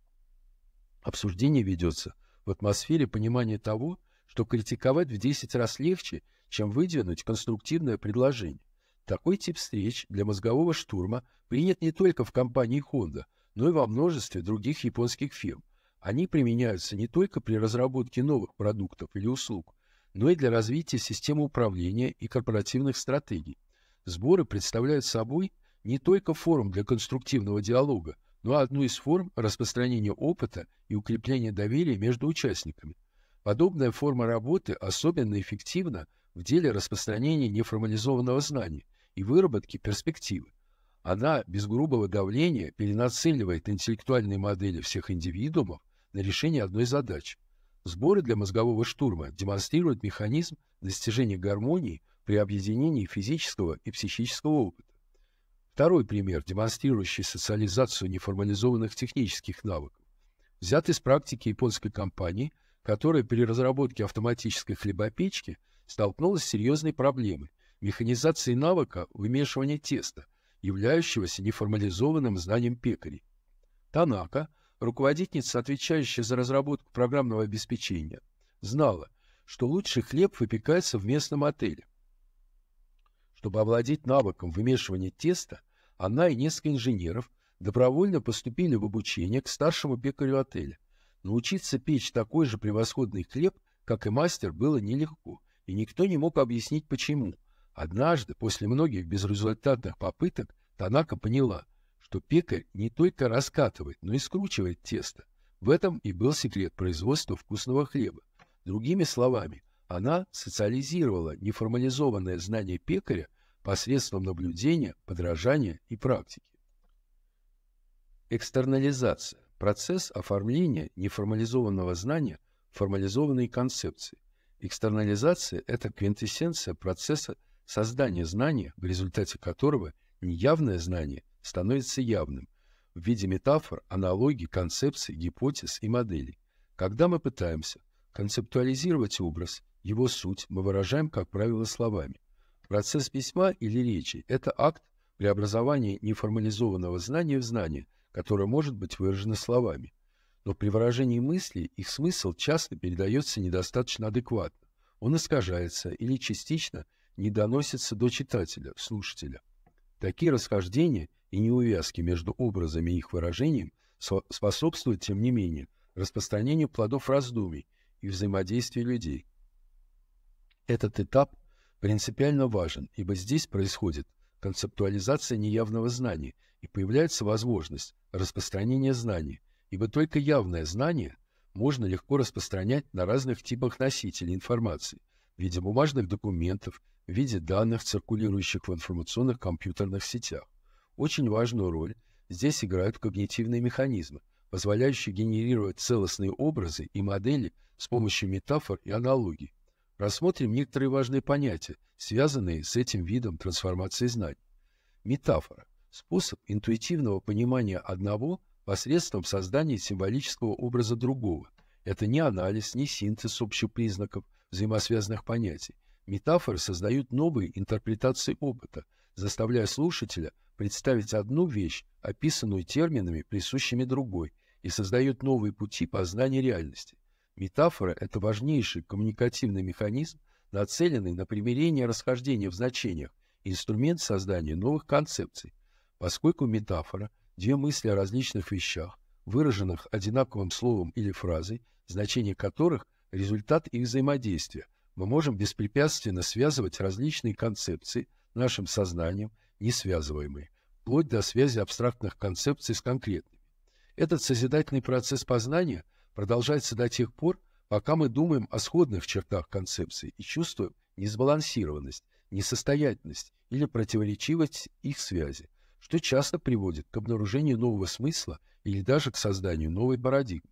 Обсуждение ведется – в атмосфере понимание того, что критиковать в 10 раз легче, чем выдвинуть конструктивное предложение. Такой тип встреч для мозгового штурма принят не только в компании Honda, но и во множестве других японских фирм. Они применяются не только при разработке новых продуктов или услуг, но и для развития системы управления и корпоративных стратегий. Сборы представляют собой не только форум для конструктивного диалога, но одну из форм распространения опыта и укрепления доверия между участниками. Подобная форма работы особенно эффективна в деле распространения неформализованного знания и выработки перспективы. Она без грубого давления перенацеливает интеллектуальные модели всех индивидуумов на решение одной задачи. Сборы для мозгового штурма демонстрируют механизм достижения гармонии при объединении физического и психического опыта. Второй пример, демонстрирующий социализацию неформализованных технических навыков, взят из практики японской компании, которая при разработке автоматической хлебопечки столкнулась с серьезной проблемой – механизации навыка вымешивания теста, являющегося неформализованным знанием пекарей. Танака, руководительница, отвечающая за разработку программного обеспечения, знала, что лучший хлеб выпекается в местном отеле. Чтобы овладеть навыком вымешивания теста, она и несколько инженеров добровольно поступили в обучение к старшему пекарю отеля. Научиться печь такой же превосходный хлеб, как и мастер, было нелегко, и никто не мог объяснить почему. Однажды, после многих безрезультатных попыток, Танака поняла, что пекарь не только раскатывает, но и скручивает тесто. В этом и был секрет производства вкусного хлеба. Другими словами, она социализировала неформализованное знание пекаря посредством наблюдения, подражания и практики. Экстернализация – процесс оформления неформализованного знания в формализованные концепции. Экстернализация – это квинтэссенция процесса создания знания, в результате которого неявное знание становится явным в виде метафор, аналогий, концепций, гипотез и моделей. Когда мы пытаемся концептуализировать образ, его суть мы выражаем, как правило, словами. Процесс письма или речи – это акт преобразования неформализованного знания в знание, которое может быть выражено словами. Но при выражении мысли их смысл часто передается недостаточно адекватно. Он искажается или частично не доносится до читателя, слушателя. Такие расхождения и неувязки между образами и их выражением способствуют, тем не менее, распространению плодов раздумий и взаимодействия людей. Этот этап принципиально важен, ибо здесь происходит концептуализация неявного знания и появляется возможность распространения знаний, ибо только явное знание можно легко распространять на разных типах носителей информации в виде бумажных документов, в виде данных, циркулирующих в информационных компьютерных сетях. Очень важную роль здесь играют когнитивные механизмы, позволяющие генерировать целостные образы и модели с помощью метафор и аналогий, Рассмотрим некоторые важные понятия, связанные с этим видом трансформации знаний. Метафора – способ интуитивного понимания одного посредством создания символического образа другого. Это не анализ, не синтез общих признаков взаимосвязанных понятий. Метафоры создают новые интерпретации опыта, заставляя слушателя представить одну вещь, описанную терминами, присущими другой, и создают новые пути познания реальности. Метафора – это важнейший коммуникативный механизм, нацеленный на примирение расхождения в значениях, инструмент создания новых концепций. Поскольку метафора – две мысли о различных вещах, выраженных одинаковым словом или фразой, значение которых – результат их взаимодействия, мы можем беспрепятственно связывать различные концепции нашим сознанием, не связываемые, вплоть до связи абстрактных концепций с конкретными. Этот созидательный процесс познания – продолжается до тех пор, пока мы думаем о сходных чертах концепции и чувствуем несбалансированность, несостоятельность или противоречивость их связи, что часто приводит к обнаружению нового смысла или даже к созданию новой парадигмы.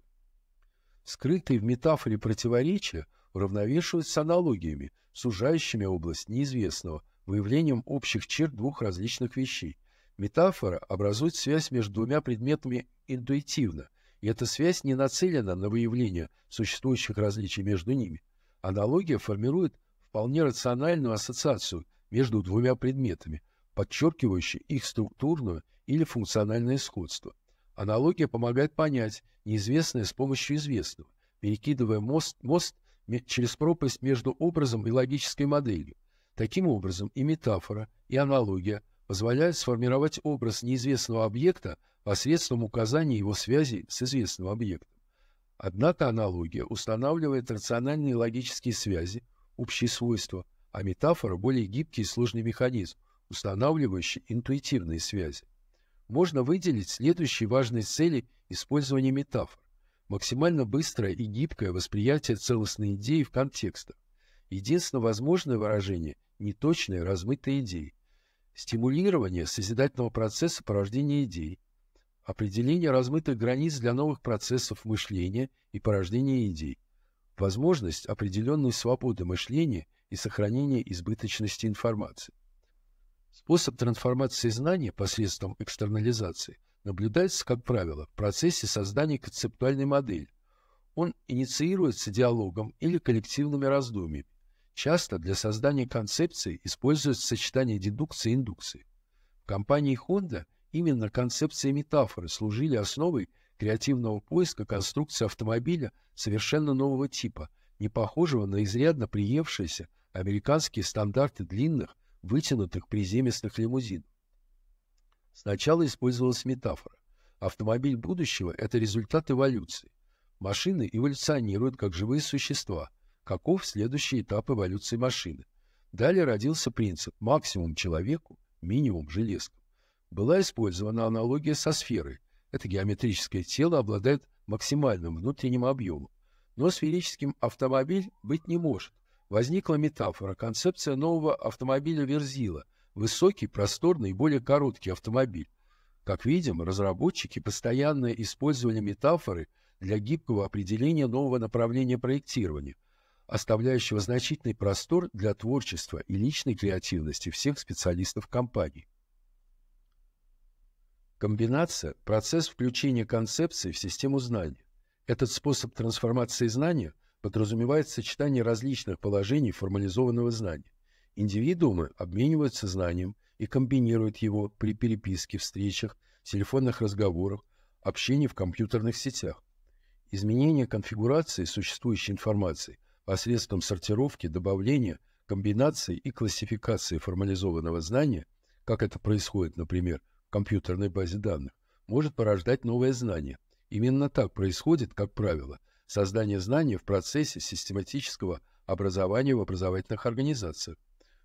Скрытые в метафоре противоречия уравновешиваются аналогиями, сужающими область неизвестного, выявлением общих черт двух различных вещей. Метафора образует связь между двумя предметами интуитивно, и эта связь не нацелена на выявление существующих различий между ними. Аналогия формирует вполне рациональную ассоциацию между двумя предметами, подчеркивающую их структурную или функциональное сходство. Аналогия помогает понять неизвестное с помощью известного, перекидывая мост, мост через пропасть между образом и логической моделью. Таким образом, и метафора, и аналогия – позволяет сформировать образ неизвестного объекта посредством указания его связи с известным объектом. Однако аналогия устанавливает рациональные логические связи, общие свойства, а метафора – более гибкий и сложный механизм, устанавливающий интуитивные связи. Можно выделить следующие важные цели использования метафор. Максимально быстрое и гибкое восприятие целостной идеи в контекстах. Единственно возможное выражение – неточные, размытые идеи – стимулирование созидательного процесса порождения идей, определение размытых границ для новых процессов мышления и порождения идей, возможность определенной свободы мышления и сохранения избыточности информации. Способ трансформации знания посредством экстернализации наблюдается, как правило, в процессе создания концептуальной модели. Он инициируется диалогом или коллективными раздумьями, Часто для создания концепции используют сочетание дедукции и индукции. В компании Honda именно концепции метафоры служили основой креативного поиска конструкции автомобиля совершенно нового типа, не похожего на изрядно приевшиеся американские стандарты длинных, вытянутых приземистых лимузинов. Сначала использовалась метафора. Автомобиль будущего – это результат эволюции. Машины эволюционируют как живые существа – каков следующий этап эволюции машины. Далее родился принцип «максимум человеку, минимум железку». Была использована аналогия со сферой. Это геометрическое тело обладает максимальным внутренним объемом. Но сферическим автомобиль быть не может. Возникла метафора, концепция нового автомобиля Верзила – высокий, просторный и более короткий автомобиль. Как видим, разработчики постоянно использовали метафоры для гибкого определения нового направления проектирования – оставляющего значительный простор для творчества и личной креативности всех специалистов компании. Комбинация – процесс включения концепции в систему знаний. Этот способ трансформации знания подразумевает сочетание различных положений формализованного знания. Индивидуумы обмениваются знанием и комбинируют его при переписке, встречах, телефонных разговорах, общении в компьютерных сетях. Изменение конфигурации существующей информации посредством сортировки, добавления, комбинации и классификации формализованного знания, как это происходит, например, в компьютерной базе данных, может порождать новое знание. Именно так происходит, как правило, создание знания в процессе систематического образования в образовательных организациях.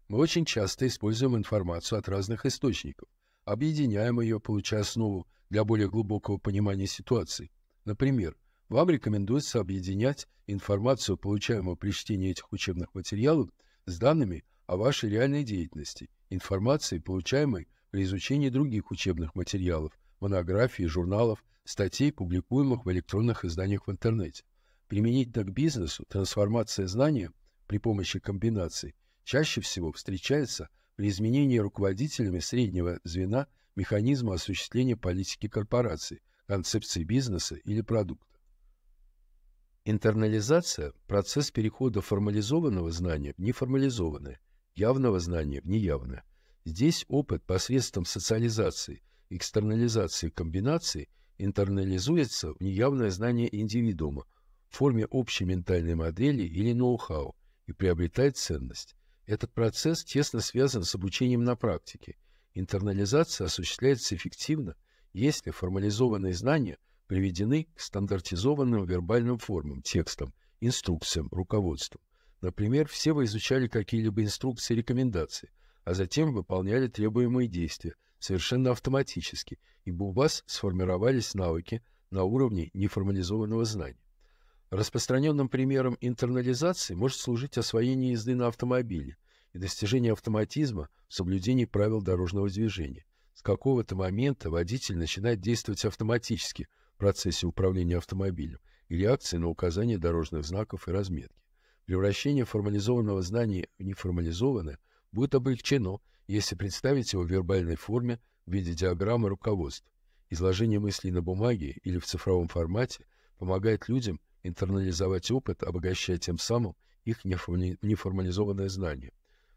Мы очень часто используем информацию от разных источников, объединяем ее, получая основу для более глубокого понимания ситуации. Например, вам рекомендуется объединять информацию, получаемую при чтении этих учебных материалов, с данными о вашей реальной деятельности, информацией, получаемой при изучении других учебных материалов, монографий, журналов, статей, публикуемых в электронных изданиях в интернете. Применить так бизнесу трансформация знания при помощи комбинаций чаще всего встречается при изменении руководителями среднего звена механизма осуществления политики корпорации, концепции бизнеса или продукта. Интернализация – процесс перехода формализованного знания в неформализованное, явного знания в неявное. Здесь опыт посредством социализации, экстернализации комбинаций интернализуется в неявное знание индивидуума в форме общей ментальной модели или ноу-хау и приобретает ценность. Этот процесс тесно связан с обучением на практике. Интернализация осуществляется эффективно, если формализованные знания – приведены к стандартизованным вербальным формам, текстам, инструкциям, руководству. Например, все вы изучали какие-либо инструкции и рекомендации, а затем выполняли требуемые действия совершенно автоматически, ибо у вас сформировались навыки на уровне неформализованного знания. Распространенным примером интернализации может служить освоение езды на автомобиле и достижение автоматизма в соблюдении правил дорожного движения. С какого-то момента водитель начинает действовать автоматически, процессе управления автомобилем и реакции на указания дорожных знаков и разметки. Превращение формализованного знания в неформализованное будет облегчено, если представить его в вербальной форме в виде диаграммы руководств, Изложение мыслей на бумаге или в цифровом формате помогает людям интернализовать опыт, обогащая тем самым их неформализованное знание.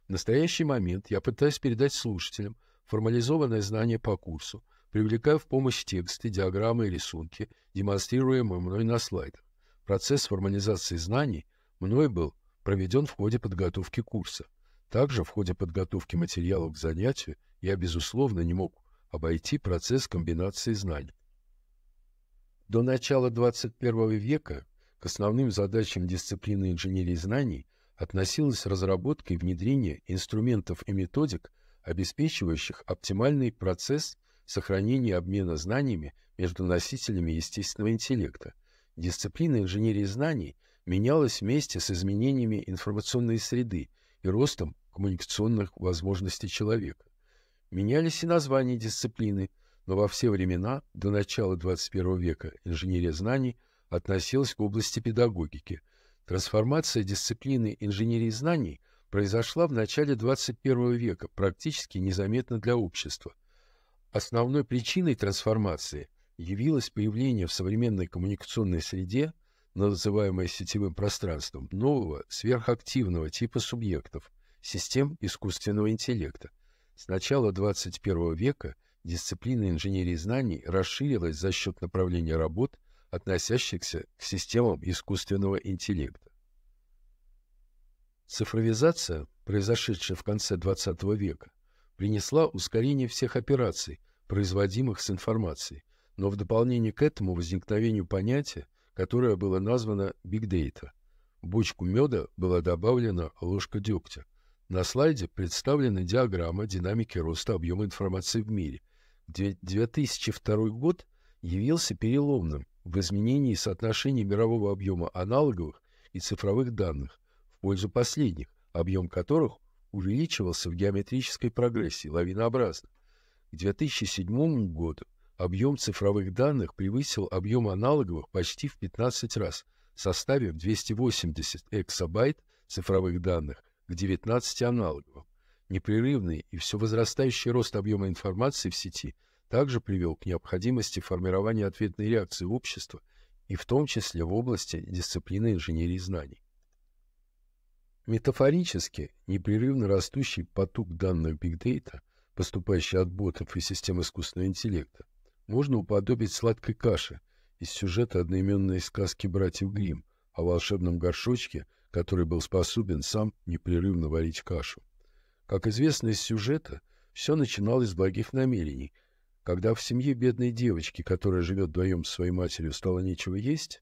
В настоящий момент я пытаюсь передать слушателям формализованное знание по курсу, привлекая в помощь тексты, диаграммы и рисунки, демонстрируемые мной на слайдах. Процесс формализации знаний мной был проведен в ходе подготовки курса. Также в ходе подготовки материалов к занятию я, безусловно, не мог обойти процесс комбинации знаний. До начала 21 века к основным задачам дисциплины инженерии знаний относилась разработка и внедрение инструментов и методик, обеспечивающих оптимальный процесс сохранения обмена знаниями между носителями естественного интеллекта. Дисциплина инженерии знаний менялась вместе с изменениями информационной среды и ростом коммуникационных возможностей человека. Менялись и названия дисциплины, но во все времена, до начала XXI века, инженерия знаний относилась к области педагогики. Трансформация дисциплины инженерии знаний произошла в начале XXI века, практически незаметно для общества. Основной причиной трансформации явилось появление в современной коммуникационной среде, называемой сетевым пространством, нового сверхактивного типа субъектов, систем искусственного интеллекта. С начала 21 века дисциплина инженерии знаний расширилась за счет направления работ, относящихся к системам искусственного интеллекта. Цифровизация, произошедшая в конце 20 века, принесла ускорение всех операций, производимых с информацией, но в дополнение к этому возникновению понятия, которое было названо Big Data. В бочку меда была добавлена ложка дегтя. На слайде представлена диаграмма динамики роста объема информации в мире, 2002 год явился переломным в изменении соотношения мирового объема аналоговых и цифровых данных в пользу последних, объем которых увеличивался в геометрической прогрессии лавинообразно. К 2007 году объем цифровых данных превысил объем аналоговых почти в 15 раз, составив 280 эксабайт цифровых данных к 19 аналоговым. Непрерывный и все возрастающий рост объема информации в сети также привел к необходимости формирования ответной реакции общества и в том числе в области дисциплины инженерии знаний. Метафорически, непрерывно растущий поток данных бигдейта, поступающий от ботов и систем искусственного интеллекта, можно уподобить сладкой каше из сюжета одноименной сказки братьев Гримм о волшебном горшочке, который был способен сам непрерывно варить кашу. Как известно из сюжета, все начиналось с благих намерений. Когда в семье бедной девочки, которая живет вдвоем со своей матерью, стало нечего есть,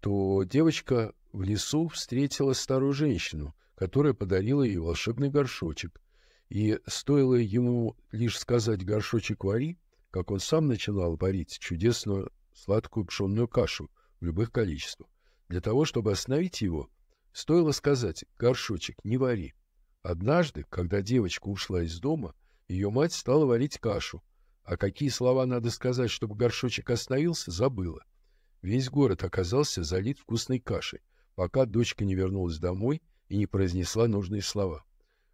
то девочка в лесу встретила старую женщину, которая подарила ей волшебный горшочек. И стоило ему лишь сказать «горшочек вари», как он сам начинал варить чудесную сладкую пшенную кашу в любых количествах. Для того, чтобы остановить его, стоило сказать «горшочек, не вари». Однажды, когда девочка ушла из дома, ее мать стала варить кашу, а какие слова надо сказать, чтобы горшочек остановился, забыла. Весь город оказался залит вкусной кашей, пока дочка не вернулась домой и не произнесла нужные слова.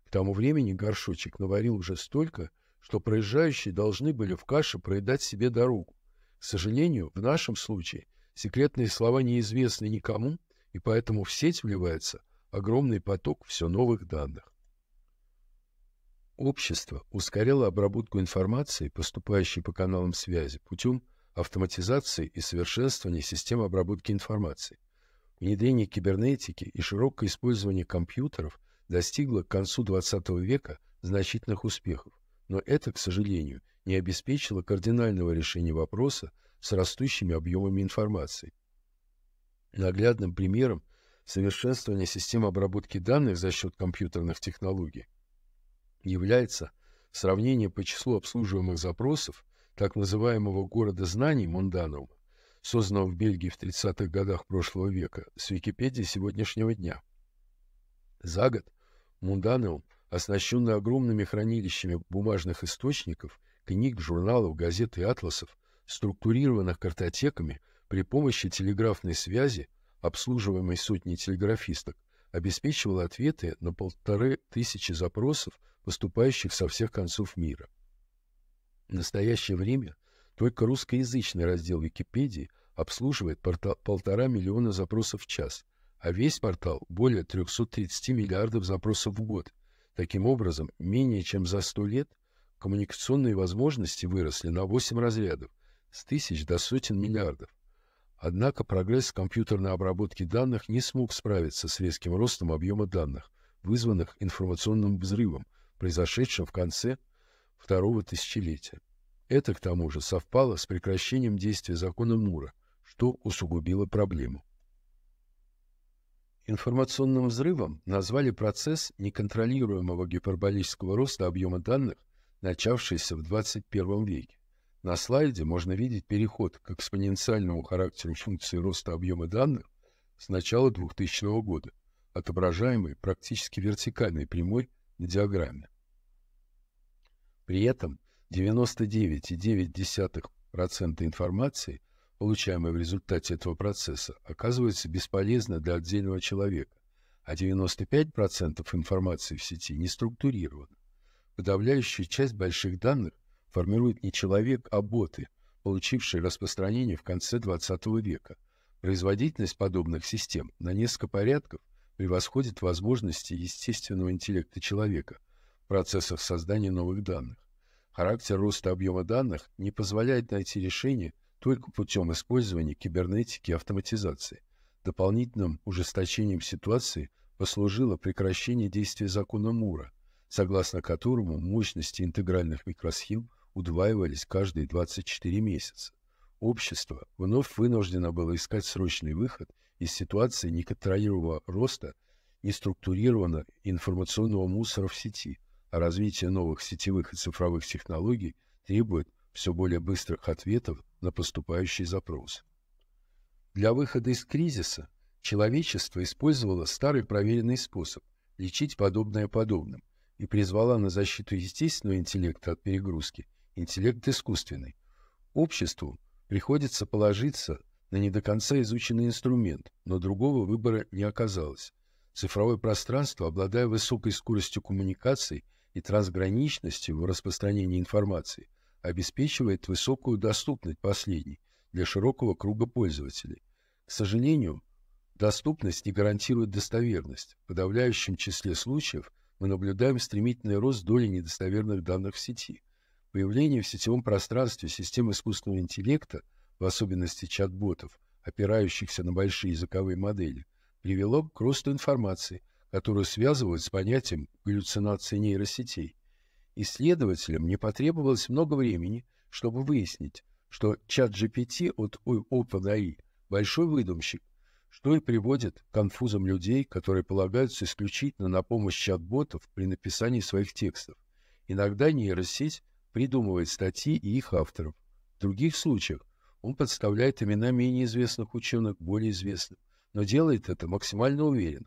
К тому времени горшочек наварил уже столько, что проезжающие должны были в каше проедать себе дорогу. К сожалению, в нашем случае секретные слова неизвестны никому, и поэтому в сеть вливается огромный поток все новых данных. Общество ускоряло обработку информации, поступающей по каналам связи, путем автоматизации и совершенствования систем обработки информации. Внедрение кибернетики и широкое использование компьютеров достигло к концу XX века значительных успехов, но это, к сожалению, не обеспечило кардинального решения вопроса с растущими объемами информации. Наглядным примером совершенствования систем обработки данных за счет компьютерных технологий является сравнение по числу обслуживаемых запросов так называемого города знаний Монданома созданного в Бельгии в 30-х годах прошлого века, с Википедии сегодняшнего дня. За год Мунданеум, оснащенный огромными хранилищами бумажных источников, книг, журналов, газет и атласов, структурированных картотеками, при помощи телеграфной связи, обслуживаемой сотней телеграфисток, обеспечивал ответы на полторы тысячи запросов, поступающих со всех концов мира. В настоящее время только русскоязычный раздел Википедии обслуживает полтора миллиона запросов в час, а весь портал – более 330 миллиардов запросов в год. Таким образом, менее чем за 100 лет коммуникационные возможности выросли на 8 разрядов, с тысяч до сотен миллиардов. Однако прогресс компьютерной обработки данных не смог справиться с резким ростом объема данных, вызванных информационным взрывом, произошедшим в конце второго тысячелетия. Это, к тому же, совпало с прекращением действия закона Мура, что усугубило проблему. Информационным взрывом назвали процесс неконтролируемого гиперболического роста объема данных, начавшийся в 21 веке. На слайде можно видеть переход к экспоненциальному характеру функции роста объема данных с начала 2000 года, отображаемой практически вертикальной прямой на диаграмме. При этом 99,9% информации, получаемой в результате этого процесса, оказывается бесполезна для отдельного человека, а 95% информации в сети не структурирована. Подавляющую часть больших данных формирует не человек, а боты, получившие распространение в конце 20 века. Производительность подобных систем на несколько порядков превосходит возможности естественного интеллекта человека в процессах создания новых данных. Характер роста объема данных не позволяет найти решение только путем использования кибернетики и автоматизации. Дополнительным ужесточением ситуации послужило прекращение действия закона Мура, согласно которому мощности интегральных микросхем удваивались каждые 24 месяца. Общество вновь вынуждено было искать срочный выход из ситуации неконтролируемого роста неструктурированного информационного мусора в сети – развитие новых сетевых и цифровых технологий требует все более быстрых ответов на поступающие запросы. Для выхода из кризиса человечество использовало старый проверенный способ – лечить подобное подобным, и призвала на защиту естественного интеллекта от перегрузки интеллект искусственный. Обществу приходится положиться на не до конца изученный инструмент, но другого выбора не оказалось. Цифровое пространство, обладая высокой скоростью коммуникаций, и трансграничностью в распространении информации обеспечивает высокую доступность последней для широкого круга пользователей. К сожалению, доступность не гарантирует достоверность. В подавляющем числе случаев мы наблюдаем стремительный рост доли недостоверных данных в сети. Появление в сетевом пространстве систем искусственного интеллекта, в особенности чат-ботов, опирающихся на большие языковые модели, привело к росту информации – которую связывают с понятием галлюцинации нейросетей. Исследователям не потребовалось много времени, чтобы выяснить, что чат GPT от OpenAI а – большой выдумщик, что и приводит к конфузам людей, которые полагаются исключительно на помощь чат-ботов при написании своих текстов. Иногда нейросеть придумывает статьи и их авторов. В других случаях он подставляет имена менее известных ученых более известным, но делает это максимально уверенно.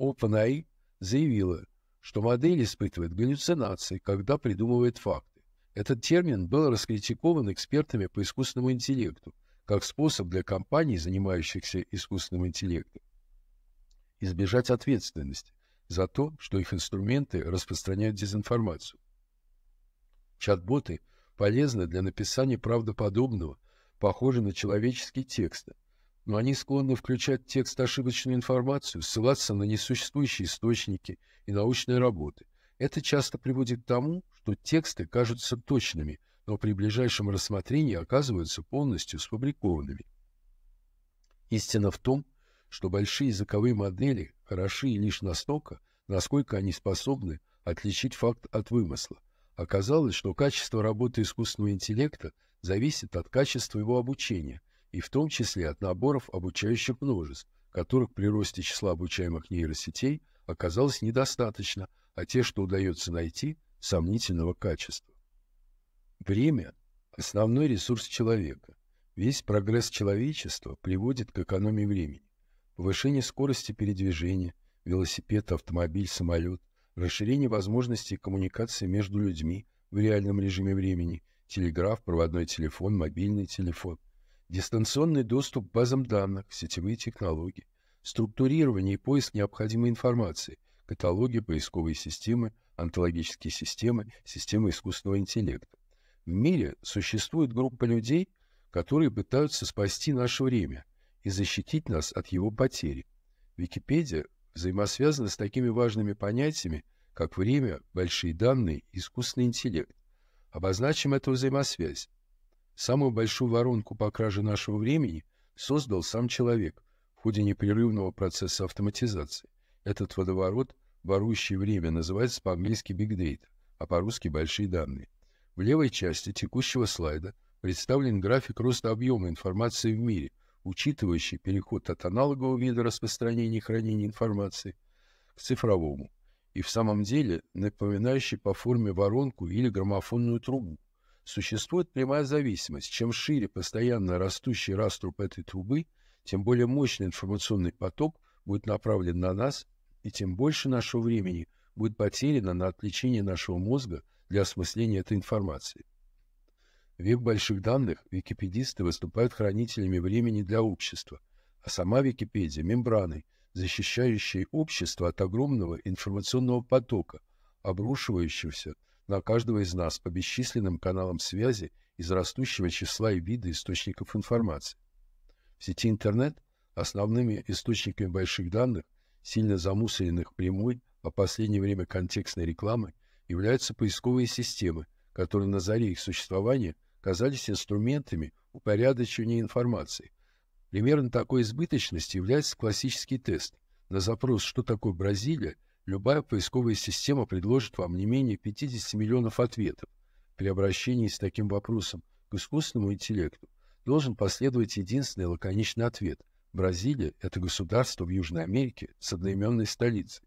OpenAI заявила, что модель испытывает галлюцинации, когда придумывает факты. Этот термин был раскритикован экспертами по искусственному интеллекту как способ для компаний, занимающихся искусственным интеллектом, избежать ответственности за то, что их инструменты распространяют дезинформацию. Чат-боты полезны для написания правдоподобного, похожего на человеческий текста, но они склонны включать в текст ошибочную информацию, ссылаться на несуществующие источники и научные работы. Это часто приводит к тому, что тексты кажутся точными, но при ближайшем рассмотрении оказываются полностью сфабрикованными. Истина в том, что большие языковые модели хороши лишь настолько, насколько они способны отличить факт от вымысла. Оказалось, что качество работы искусственного интеллекта зависит от качества его обучения – и в том числе от наборов обучающих множеств, которых при росте числа обучаемых нейросетей оказалось недостаточно, а те, что удается найти, сомнительного качества. Время – основной ресурс человека. Весь прогресс человечества приводит к экономии времени. повышению скорости передвижения – велосипед, автомобиль, самолет, расширение возможностей коммуникации между людьми в реальном режиме времени – телеграф, проводной телефон, мобильный телефон – дистанционный доступ к базам данных, сетевые технологии, структурирование и поиск необходимой информации, каталоги, поисковые системы, онтологические системы, системы искусственного интеллекта. В мире существует группа людей, которые пытаются спасти наше время и защитить нас от его потери. Википедия взаимосвязана с такими важными понятиями, как время, большие данные искусственный интеллект. Обозначим эту взаимосвязь. Самую большую воронку по краже нашего времени создал сам человек в ходе непрерывного процесса автоматизации. Этот водоворот, ворующий время, называется по-английски Big Data, а по-русски «большие данные». В левой части текущего слайда представлен график роста объема информации в мире, учитывающий переход от аналогового вида распространения и хранения информации к цифровому, и в самом деле напоминающий по форме воронку или граммофонную трубу, Существует прямая зависимость. Чем шире постоянно растущий раструб этой трубы, тем более мощный информационный поток будет направлен на нас, и тем больше нашего времени будет потеряно на отвлечение нашего мозга для осмысления этой информации. В Век больших данных википедисты выступают хранителями времени для общества, а сама Википедия – мембраной, защищающей общество от огромного информационного потока, обрушивающегося на каждого из нас по бесчисленным каналам связи из растущего числа и вида источников информации. В сети интернет основными источниками больших данных, сильно замусоренных прямой, а в последнее время контекстной рекламы, являются поисковые системы, которые на заре их существования казались инструментами упорядочивания информации. Примерно такой избыточности является классический тест. На запрос «Что такое Бразилия?» Любая поисковая система предложит вам не менее 50 миллионов ответов. При обращении с таким вопросом к искусственному интеллекту должен последовать единственный лаконичный ответ. Бразилия – это государство в Южной Америке с одноименной столицей.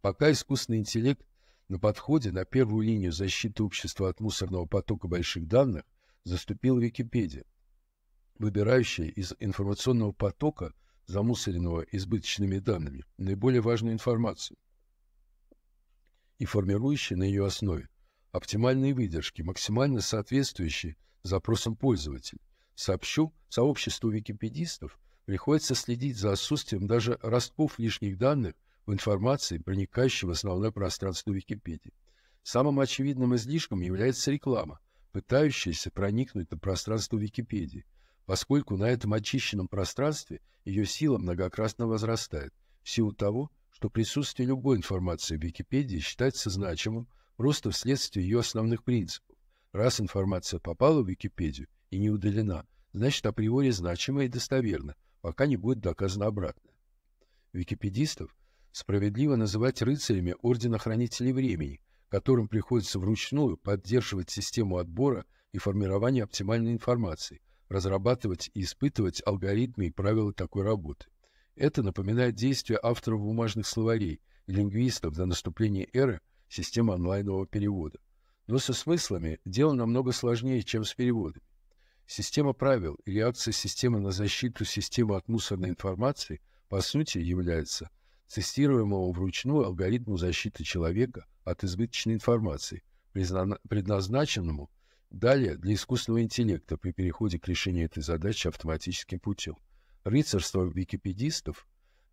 Пока искусственный интеллект на подходе на первую линию защиты общества от мусорного потока больших данных заступил Википедия, выбирающая из информационного потока замусоренного избыточными данными, наиболее важную информацию и формирующие на ее основе оптимальные выдержки, максимально соответствующие запросам пользователя. Сообщу, сообществу википедистов приходится следить за отсутствием даже ростков лишних данных в информации, проникающей в основное пространство Википедии. Самым очевидным излишком является реклама, пытающаяся проникнуть на пространство Википедии, поскольку на этом очищенном пространстве ее сила многократно возрастает, в силу того, что присутствие любой информации в Википедии считается значимым просто вследствие ее основных принципов. Раз информация попала в Википедию и не удалена, значит априори значима и достоверна, пока не будет доказано обратное. Википедистов справедливо называть рыцарями Ордена Хранителей Времени, которым приходится вручную поддерживать систему отбора и формирования оптимальной информации – разрабатывать и испытывать алгоритмы и правила такой работы. Это напоминает действия авторов бумажных словарей и лингвистов до наступления эры системы онлайнового перевода. Но со смыслами дело намного сложнее, чем с переводами. Система правил и реакция системы на защиту системы от мусорной информации по сути является тестируемого вручную алгоритму защиты человека от избыточной информации, предназначенному Далее, для искусственного интеллекта при переходе к решению этой задачи автоматическим путем. Рыцарство википедистов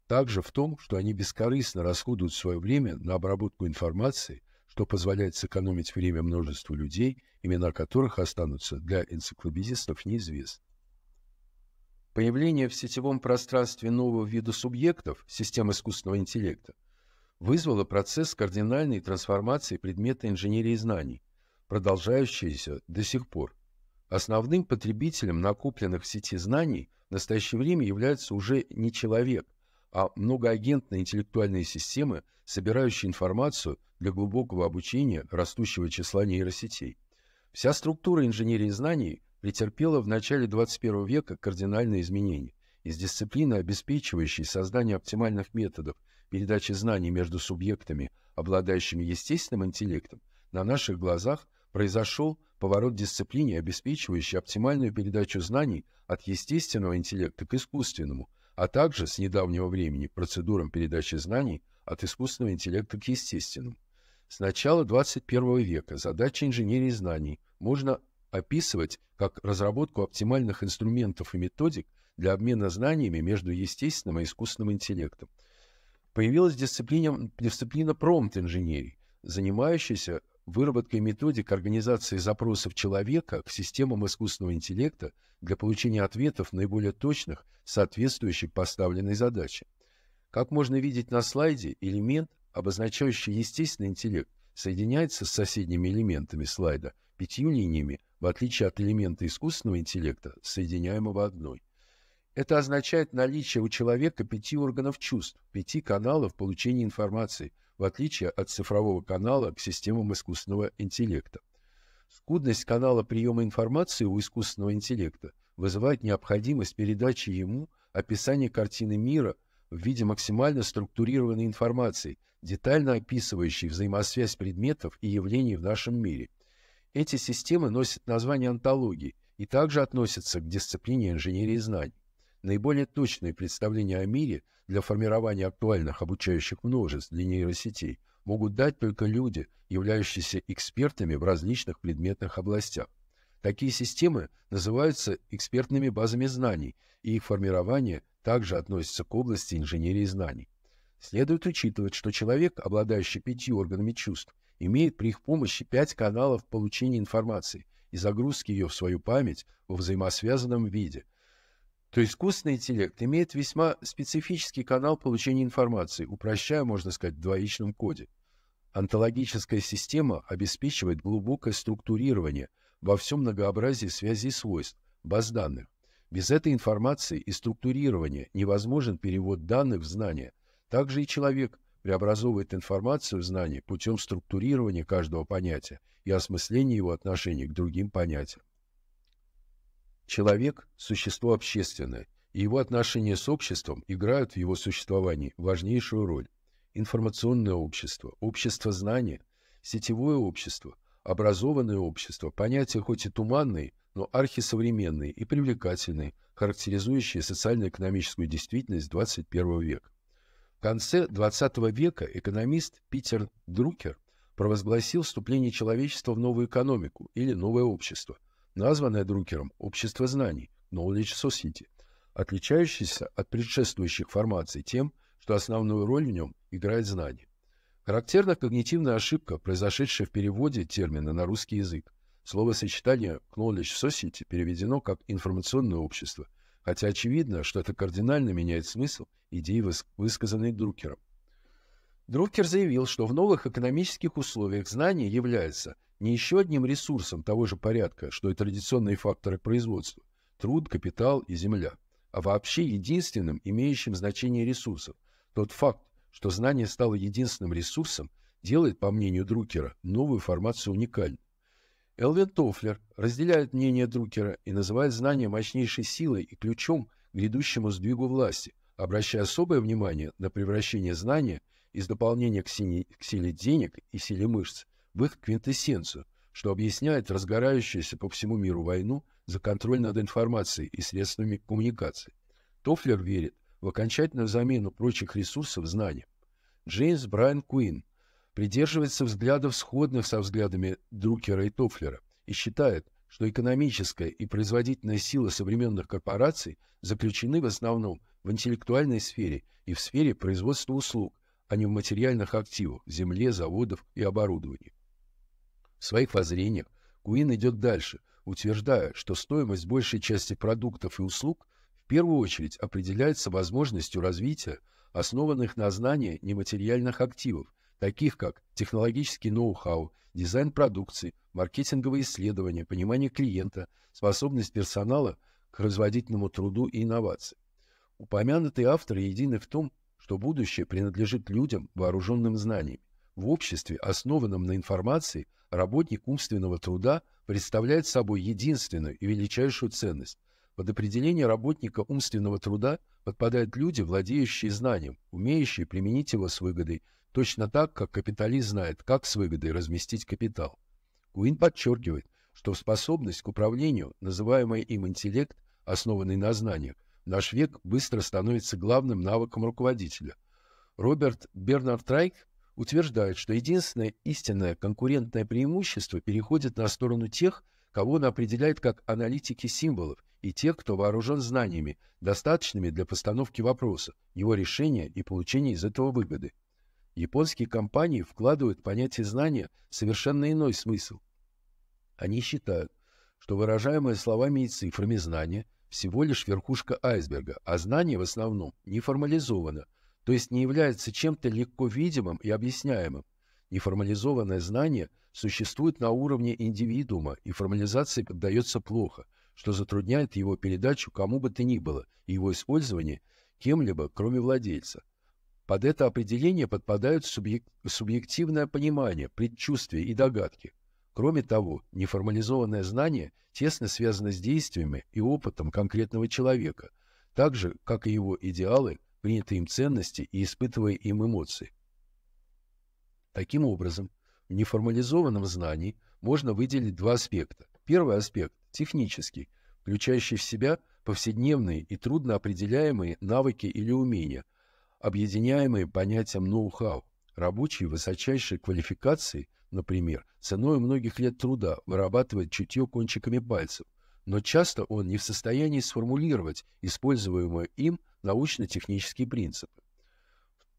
также в том, что они бескорыстно расходуют свое время на обработку информации, что позволяет сэкономить время множеству людей, имена которых останутся для энциклопедистов неизвестны. Появление в сетевом пространстве нового вида субъектов, систем искусственного интеллекта, вызвало процесс кардинальной трансформации предмета инженерии знаний, продолжающаяся до сих пор. Основным потребителем накопленных в сети знаний в настоящее время является уже не человек, а многоагентные интеллектуальные системы, собирающие информацию для глубокого обучения растущего числа нейросетей. Вся структура инженерии знаний претерпела в начале 21 века кардинальные изменения. Из дисциплины, обеспечивающей создание оптимальных методов передачи знаний между субъектами, обладающими естественным интеллектом, на наших глазах – произошел поворот дисциплины, обеспечивающий оптимальную передачу знаний от естественного интеллекта к искусственному, а также с недавнего времени процедурам передачи знаний от искусственного интеллекта к естественному. С начала 21 века задача инженерии знаний можно описывать как разработку оптимальных инструментов и методик для обмена знаниями между естественным и искусственным интеллектом. Появилась дисциплина, дисциплина промпт-инженерии, занимающаяся выработкой методик организации запросов человека к системам искусственного интеллекта для получения ответов наиболее точных, соответствующих поставленной задаче. Как можно видеть на слайде, элемент, обозначающий естественный интеллект, соединяется с соседними элементами слайда пятью линиями, в отличие от элемента искусственного интеллекта, соединяемого одной. Это означает наличие у человека пяти органов чувств, пяти каналов получения информации – в отличие от цифрового канала к системам искусственного интеллекта. Скудность канала приема информации у искусственного интеллекта вызывает необходимость передачи ему описания картины мира в виде максимально структурированной информации, детально описывающей взаимосвязь предметов и явлений в нашем мире. Эти системы носят название антологии и также относятся к дисциплине инженерии знаний. Наиболее точные представления о мире – для формирования актуальных обучающих множеств для нейросетей могут дать только люди, являющиеся экспертами в различных предметных областях. Такие системы называются экспертными базами знаний, и их формирование также относится к области инженерии знаний. Следует учитывать, что человек, обладающий пятью органами чувств, имеет при их помощи пять каналов получения информации и загрузки ее в свою память во взаимосвязанном виде, то искусственный интеллект имеет весьма специфический канал получения информации, упрощая, можно сказать, в двоичном коде. Онтологическая система обеспечивает глубокое структурирование во всем многообразии связей свойств, баз данных. Без этой информации и структурирования невозможен перевод данных в знания. Также и человек преобразовывает информацию в знания путем структурирования каждого понятия и осмысления его отношений к другим понятиям. Человек – существо общественное, и его отношения с обществом играют в его существовании важнейшую роль. Информационное общество, общество знания, сетевое общество, образованное общество – понятия хоть и туманные, но архисовременные и привлекательные, характеризующие социально-экономическую действительность 21 века. В конце XX века экономист Питер Друкер провозгласил вступление человечества в новую экономику или новое общество – названное Друкером «Общество знаний» Knowledge Society, отличающееся от предшествующих формаций тем, что основную роль в нем играет знание. Характерна когнитивная ошибка, произошедшая в переводе термина на русский язык. Словосочетание «knowledge society» переведено как «информационное общество», хотя очевидно, что это кардинально меняет смысл идеи, высказанной Друкером. Друкер заявил, что в новых экономических условиях знание является не еще одним ресурсом того же порядка, что и традиционные факторы производства – труд, капитал и земля, а вообще единственным имеющим значение ресурсом. Тот факт, что знание стало единственным ресурсом, делает, по мнению Друкера, новую формацию уникальной. Элвин Тофлер разделяет мнение Друкера и называет знание мощнейшей силой и ключом к грядущему сдвигу власти, обращая особое внимание на превращение знания из дополнения к, силе, к силе денег и силе мышц в их квинтэссенцию, что объясняет разгорающуюся по всему миру войну за контроль над информацией и средствами коммуникации. Тофлер верит в окончательную замену прочих ресурсов знаниям. Джеймс Брайан Куин придерживается взглядов, сходных со взглядами Друкера и Тофлера, и считает, что экономическая и производительная сила современных корпораций заключены в основном в интеллектуальной сфере и в сфере производства услуг, а не в материальных активах – земле, заводов и оборудовании. В своих воззрениях Куин идет дальше, утверждая, что стоимость большей части продуктов и услуг в первую очередь определяется возможностью развития, основанных на знании нематериальных активов, таких как технологический ноу-хау, дизайн продукции, маркетинговые исследования, понимание клиента, способность персонала к производительному труду и инновации. Упомянутые авторы едины в том, что будущее принадлежит людям, вооруженным знаниями. В обществе, основанном на информации, работник умственного труда представляет собой единственную и величайшую ценность. Под определение работника умственного труда подпадают люди, владеющие знанием, умеющие применить его с выгодой, точно так, как капиталист знает, как с выгодой разместить капитал. Куин подчеркивает, что способность к управлению, называемая им интеллект, основанный на знаниях, наш век быстро становится главным навыком руководителя. Роберт Бернард Райк утверждает, что единственное истинное конкурентное преимущество переходит на сторону тех, кого он определяет как аналитики символов, и тех, кто вооружен знаниями, достаточными для постановки вопроса, его решения и получения из этого выгоды. Японские компании вкладывают в понятие знания совершенно иной смысл. Они считают, что выражаемое словами и цифрами знания всего лишь верхушка айсберга, а знание в основном не формализовано, то есть не является чем-то легко видимым и объясняемым. Неформализованное знание существует на уровне индивидуума, и формализации поддается плохо, что затрудняет его передачу кому бы то ни было и его использование кем-либо, кроме владельца. Под это определение подпадают субъек... субъективное понимание, предчувствие и догадки. Кроме того, неформализованное знание тесно связано с действиями и опытом конкретного человека, так же, как и его идеалы, принятые им ценности и испытывая им эмоции. Таким образом, в неформализованном знании можно выделить два аспекта. Первый аспект – технический, включающий в себя повседневные и трудно определяемые навыки или умения, объединяемые понятием ноу-хау, рабочие высочайшей квалификации – например, ценой многих лет труда вырабатывает чутье кончиками пальцев, но часто он не в состоянии сформулировать используемые им научно-технические принципы.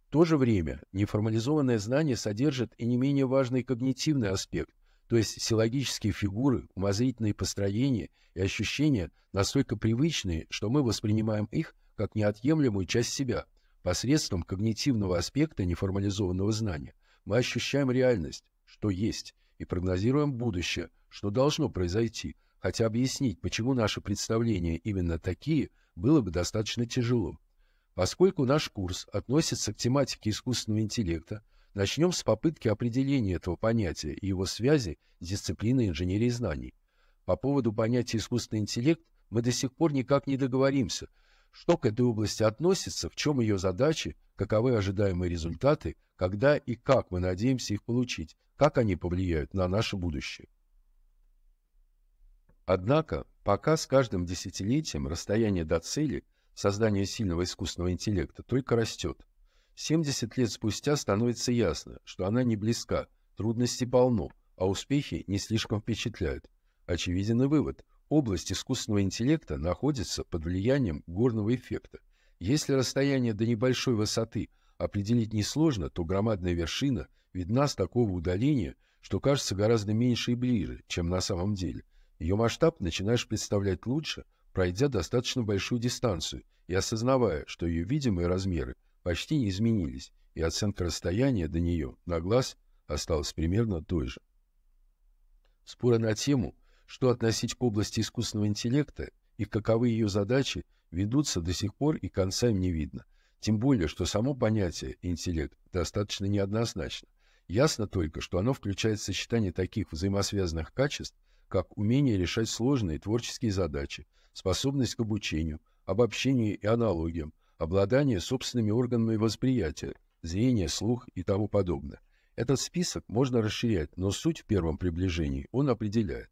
В то же время неформализованное знание содержит и не менее важный когнитивный аспект, то есть силогические фигуры, умозрительные построения и ощущения настолько привычные, что мы воспринимаем их как неотъемлемую часть себя. Посредством когнитивного аспекта неформализованного знания мы ощущаем реальность, что есть, и прогнозируем будущее, что должно произойти, хотя объяснить, почему наши представления именно такие, было бы достаточно тяжело. Поскольку наш курс относится к тематике искусственного интеллекта, начнем с попытки определения этого понятия и его связи с дисциплиной инженерии знаний. По поводу понятия искусственный интеллект мы до сих пор никак не договоримся, что к этой области относится, в чем ее задачи, каковы ожидаемые результаты, когда и как мы надеемся их получить, как они повлияют на наше будущее. Однако, пока с каждым десятилетием расстояние до цели создания сильного искусственного интеллекта только растет. 70 лет спустя становится ясно, что она не близка, трудности полно, а успехи не слишком впечатляют. Очевиден и вывод. Область искусственного интеллекта находится под влиянием горного эффекта. Если расстояние до небольшой высоты определить несложно, то громадная вершина видна с такого удаления, что кажется гораздо меньше и ближе, чем на самом деле. Ее масштаб начинаешь представлять лучше, пройдя достаточно большую дистанцию и осознавая, что ее видимые размеры почти не изменились, и оценка расстояния до нее на глаз осталась примерно той же. Споры на тему, что относить к области искусственного интеллекта и каковы ее задачи, ведутся до сих пор и конца им не видно. Тем более, что само понятие «интеллект» достаточно неоднозначно. Ясно только, что оно включает сочетание таких взаимосвязанных качеств, как умение решать сложные творческие задачи, способность к обучению, обобщению и аналогиям, обладание собственными органами восприятия, зрение, слух и тому подобное. Этот список можно расширять, но суть в первом приближении он определяет.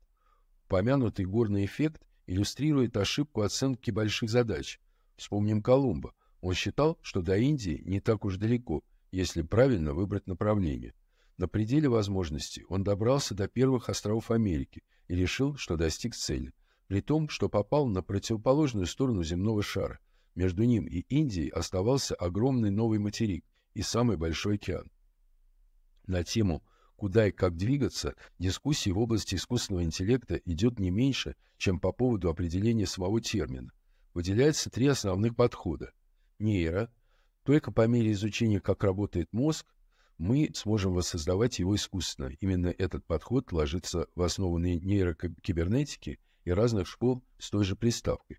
Помянутый горный эффект иллюстрирует ошибку оценки больших задач. Вспомним Колумба. Он считал, что до Индии не так уж далеко, если правильно выбрать направление – на пределе возможностей он добрался до первых островов Америки и решил, что достиг цели, при том, что попал на противоположную сторону земного шара. Между ним и Индией оставался огромный новый материк и самый большой океан. На тему «Куда и как двигаться» дискуссии в области искусственного интеллекта идет не меньше, чем по поводу определения самого термина. Выделяются три основных подхода. Нейро – только по мере изучения, как работает мозг, мы сможем воссоздавать его искусственно. Именно этот подход ложится в основу нейрокибернетики и разных школ с той же приставкой.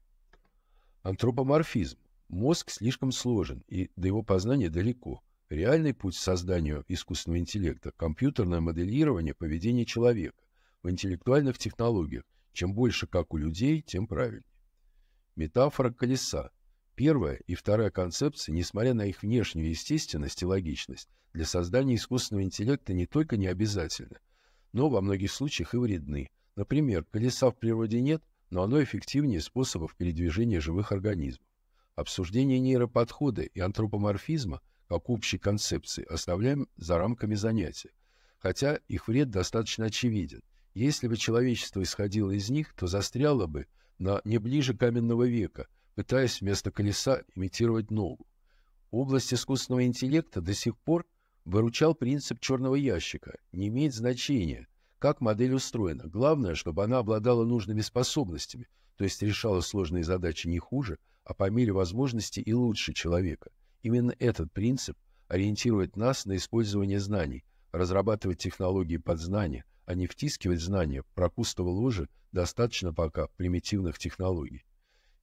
Антропоморфизм. Мозг слишком сложен, и до его познания далеко. Реальный путь к созданию искусственного интеллекта – компьютерное моделирование поведения человека в интеллектуальных технологиях. Чем больше как у людей, тем правильнее. Метафора колеса. Первая и вторая концепции, несмотря на их внешнюю естественность и логичность, для создания искусственного интеллекта не только не обязательны, но во многих случаях и вредны. Например, колеса в природе нет, но оно эффективнее способов передвижения живых организмов. Обсуждение нейроподхода и антропоморфизма как общей концепции оставляем за рамками занятия, хотя их вред достаточно очевиден. Если бы человечество исходило из них, то застряло бы на не ближе каменного века – пытаясь вместо колеса имитировать ногу. Область искусственного интеллекта до сих пор выручал принцип черного ящика. Не имеет значения, как модель устроена. Главное, чтобы она обладала нужными способностями, то есть решала сложные задачи не хуже, а по мере возможности и лучше человека. Именно этот принцип ориентирует нас на использование знаний, разрабатывать технологии под знания, а не втискивать знания, прокусного ложи достаточно пока примитивных технологий.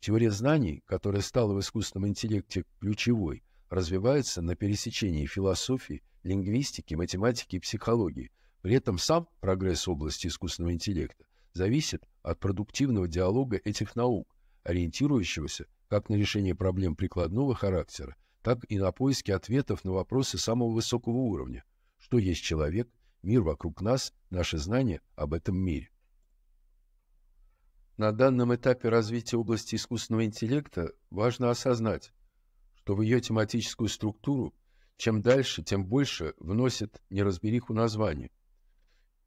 Теория знаний, которая стала в искусственном интеллекте ключевой, развивается на пересечении философии, лингвистики, математики и психологии. При этом сам прогресс области искусственного интеллекта зависит от продуктивного диалога этих наук, ориентирующегося как на решение проблем прикладного характера, так и на поиски ответов на вопросы самого высокого уровня. Что есть человек, мир вокруг нас, наши знания об этом мире. На данном этапе развития области искусственного интеллекта важно осознать, что в ее тематическую структуру чем дальше, тем больше вносит неразбериху название.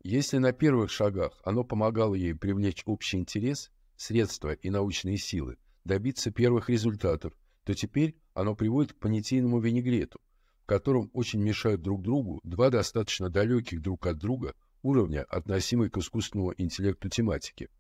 Если на первых шагах оно помогало ей привлечь общий интерес, средства и научные силы, добиться первых результатов, то теперь оно приводит к понятийному винегрету, в котором очень мешают друг другу два достаточно далеких друг от друга уровня, относимой к искусственному интеллекту тематики –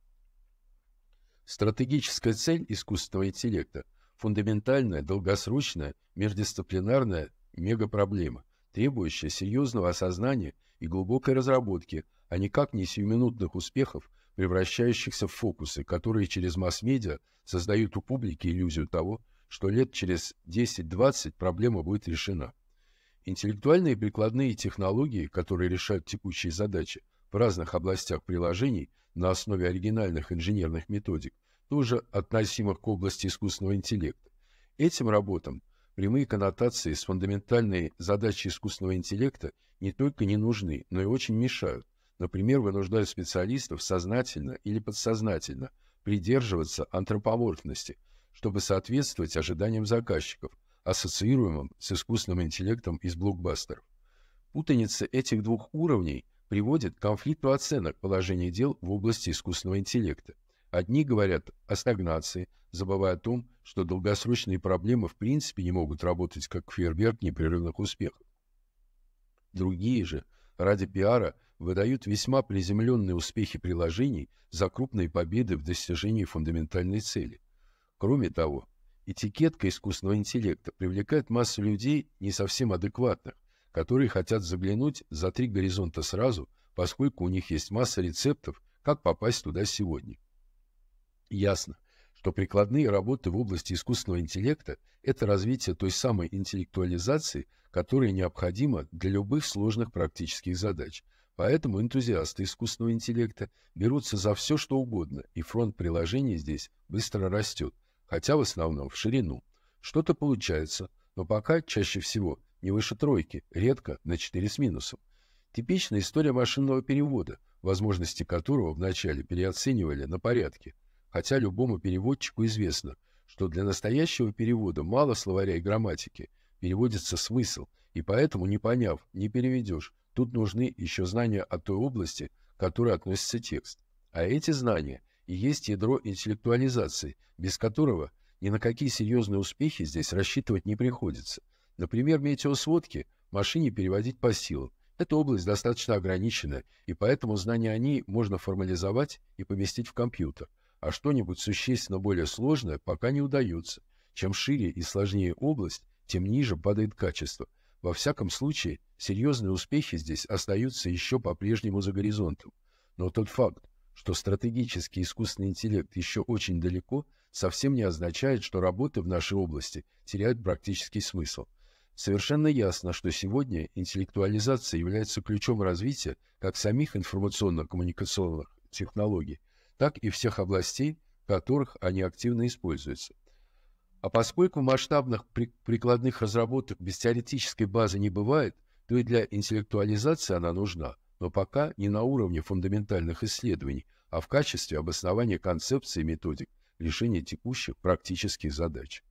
Стратегическая цель искусственного интеллекта – фундаментальная, долгосрочная, междисциплинарная мегапроблема, требующая серьезного осознания и глубокой разработки, а никак не сиюминутных успехов, превращающихся в фокусы, которые через масс-медиа создают у публики иллюзию того, что лет через 10-20 проблема будет решена. Интеллектуальные прикладные технологии, которые решают текущие задачи в разных областях приложений, на основе оригинальных инженерных методик, тоже относимых к области искусственного интеллекта. Этим работам прямые коннотации с фундаментальной задачей искусственного интеллекта не только не нужны, но и очень мешают. Например, вынуждают специалистов сознательно или подсознательно придерживаться антропоморфности, чтобы соответствовать ожиданиям заказчиков, ассоциируемым с искусственным интеллектом из блокбастеров. Путаница этих двух уровней приводит к конфликту оценок положения дел в области искусственного интеллекта. Одни говорят о стагнации, забывая о том, что долгосрочные проблемы в принципе не могут работать как фейерверк непрерывных успехов. Другие же, ради пиара, выдают весьма приземленные успехи приложений за крупные победы в достижении фундаментальной цели. Кроме того, этикетка искусственного интеллекта привлекает массу людей не совсем адекватных, которые хотят заглянуть за три горизонта сразу, поскольку у них есть масса рецептов, как попасть туда сегодня. Ясно, что прикладные работы в области искусственного интеллекта – это развитие той самой интеллектуализации, которая необходима для любых сложных практических задач. Поэтому энтузиасты искусственного интеллекта берутся за все, что угодно, и фронт приложений здесь быстро растет, хотя в основном в ширину. Что-то получается, но пока чаще всего не выше тройки, редко на 4 с минусом. Типичная история машинного перевода, возможности которого вначале переоценивали на порядке, хотя любому переводчику известно, что для настоящего перевода мало словаря и грамматики, переводится смысл, и поэтому, не поняв, не переведешь, тут нужны еще знания о той области, к которой относится текст. А эти знания и есть ядро интеллектуализации, без которого ни на какие серьезные успехи здесь рассчитывать не приходится. Например, метеосводки машине переводить по силам. Эта область достаточно ограничена, и поэтому знания о ней можно формализовать и поместить в компьютер, а что-нибудь существенно более сложное пока не удается. Чем шире и сложнее область, тем ниже падает качество. Во всяком случае, серьезные успехи здесь остаются еще по-прежнему за горизонтом. Но тот факт, что стратегический искусственный интеллект еще очень далеко, совсем не означает, что работы в нашей области теряют практический смысл – Совершенно ясно, что сегодня интеллектуализация является ключом развития как самих информационно-коммуникационных технологий, так и всех областей, в которых они активно используются. А поскольку масштабных прикладных разработок без теоретической базы не бывает, то и для интеллектуализации она нужна, но пока не на уровне фундаментальных исследований, а в качестве обоснования концепции и методик решения текущих практических задач.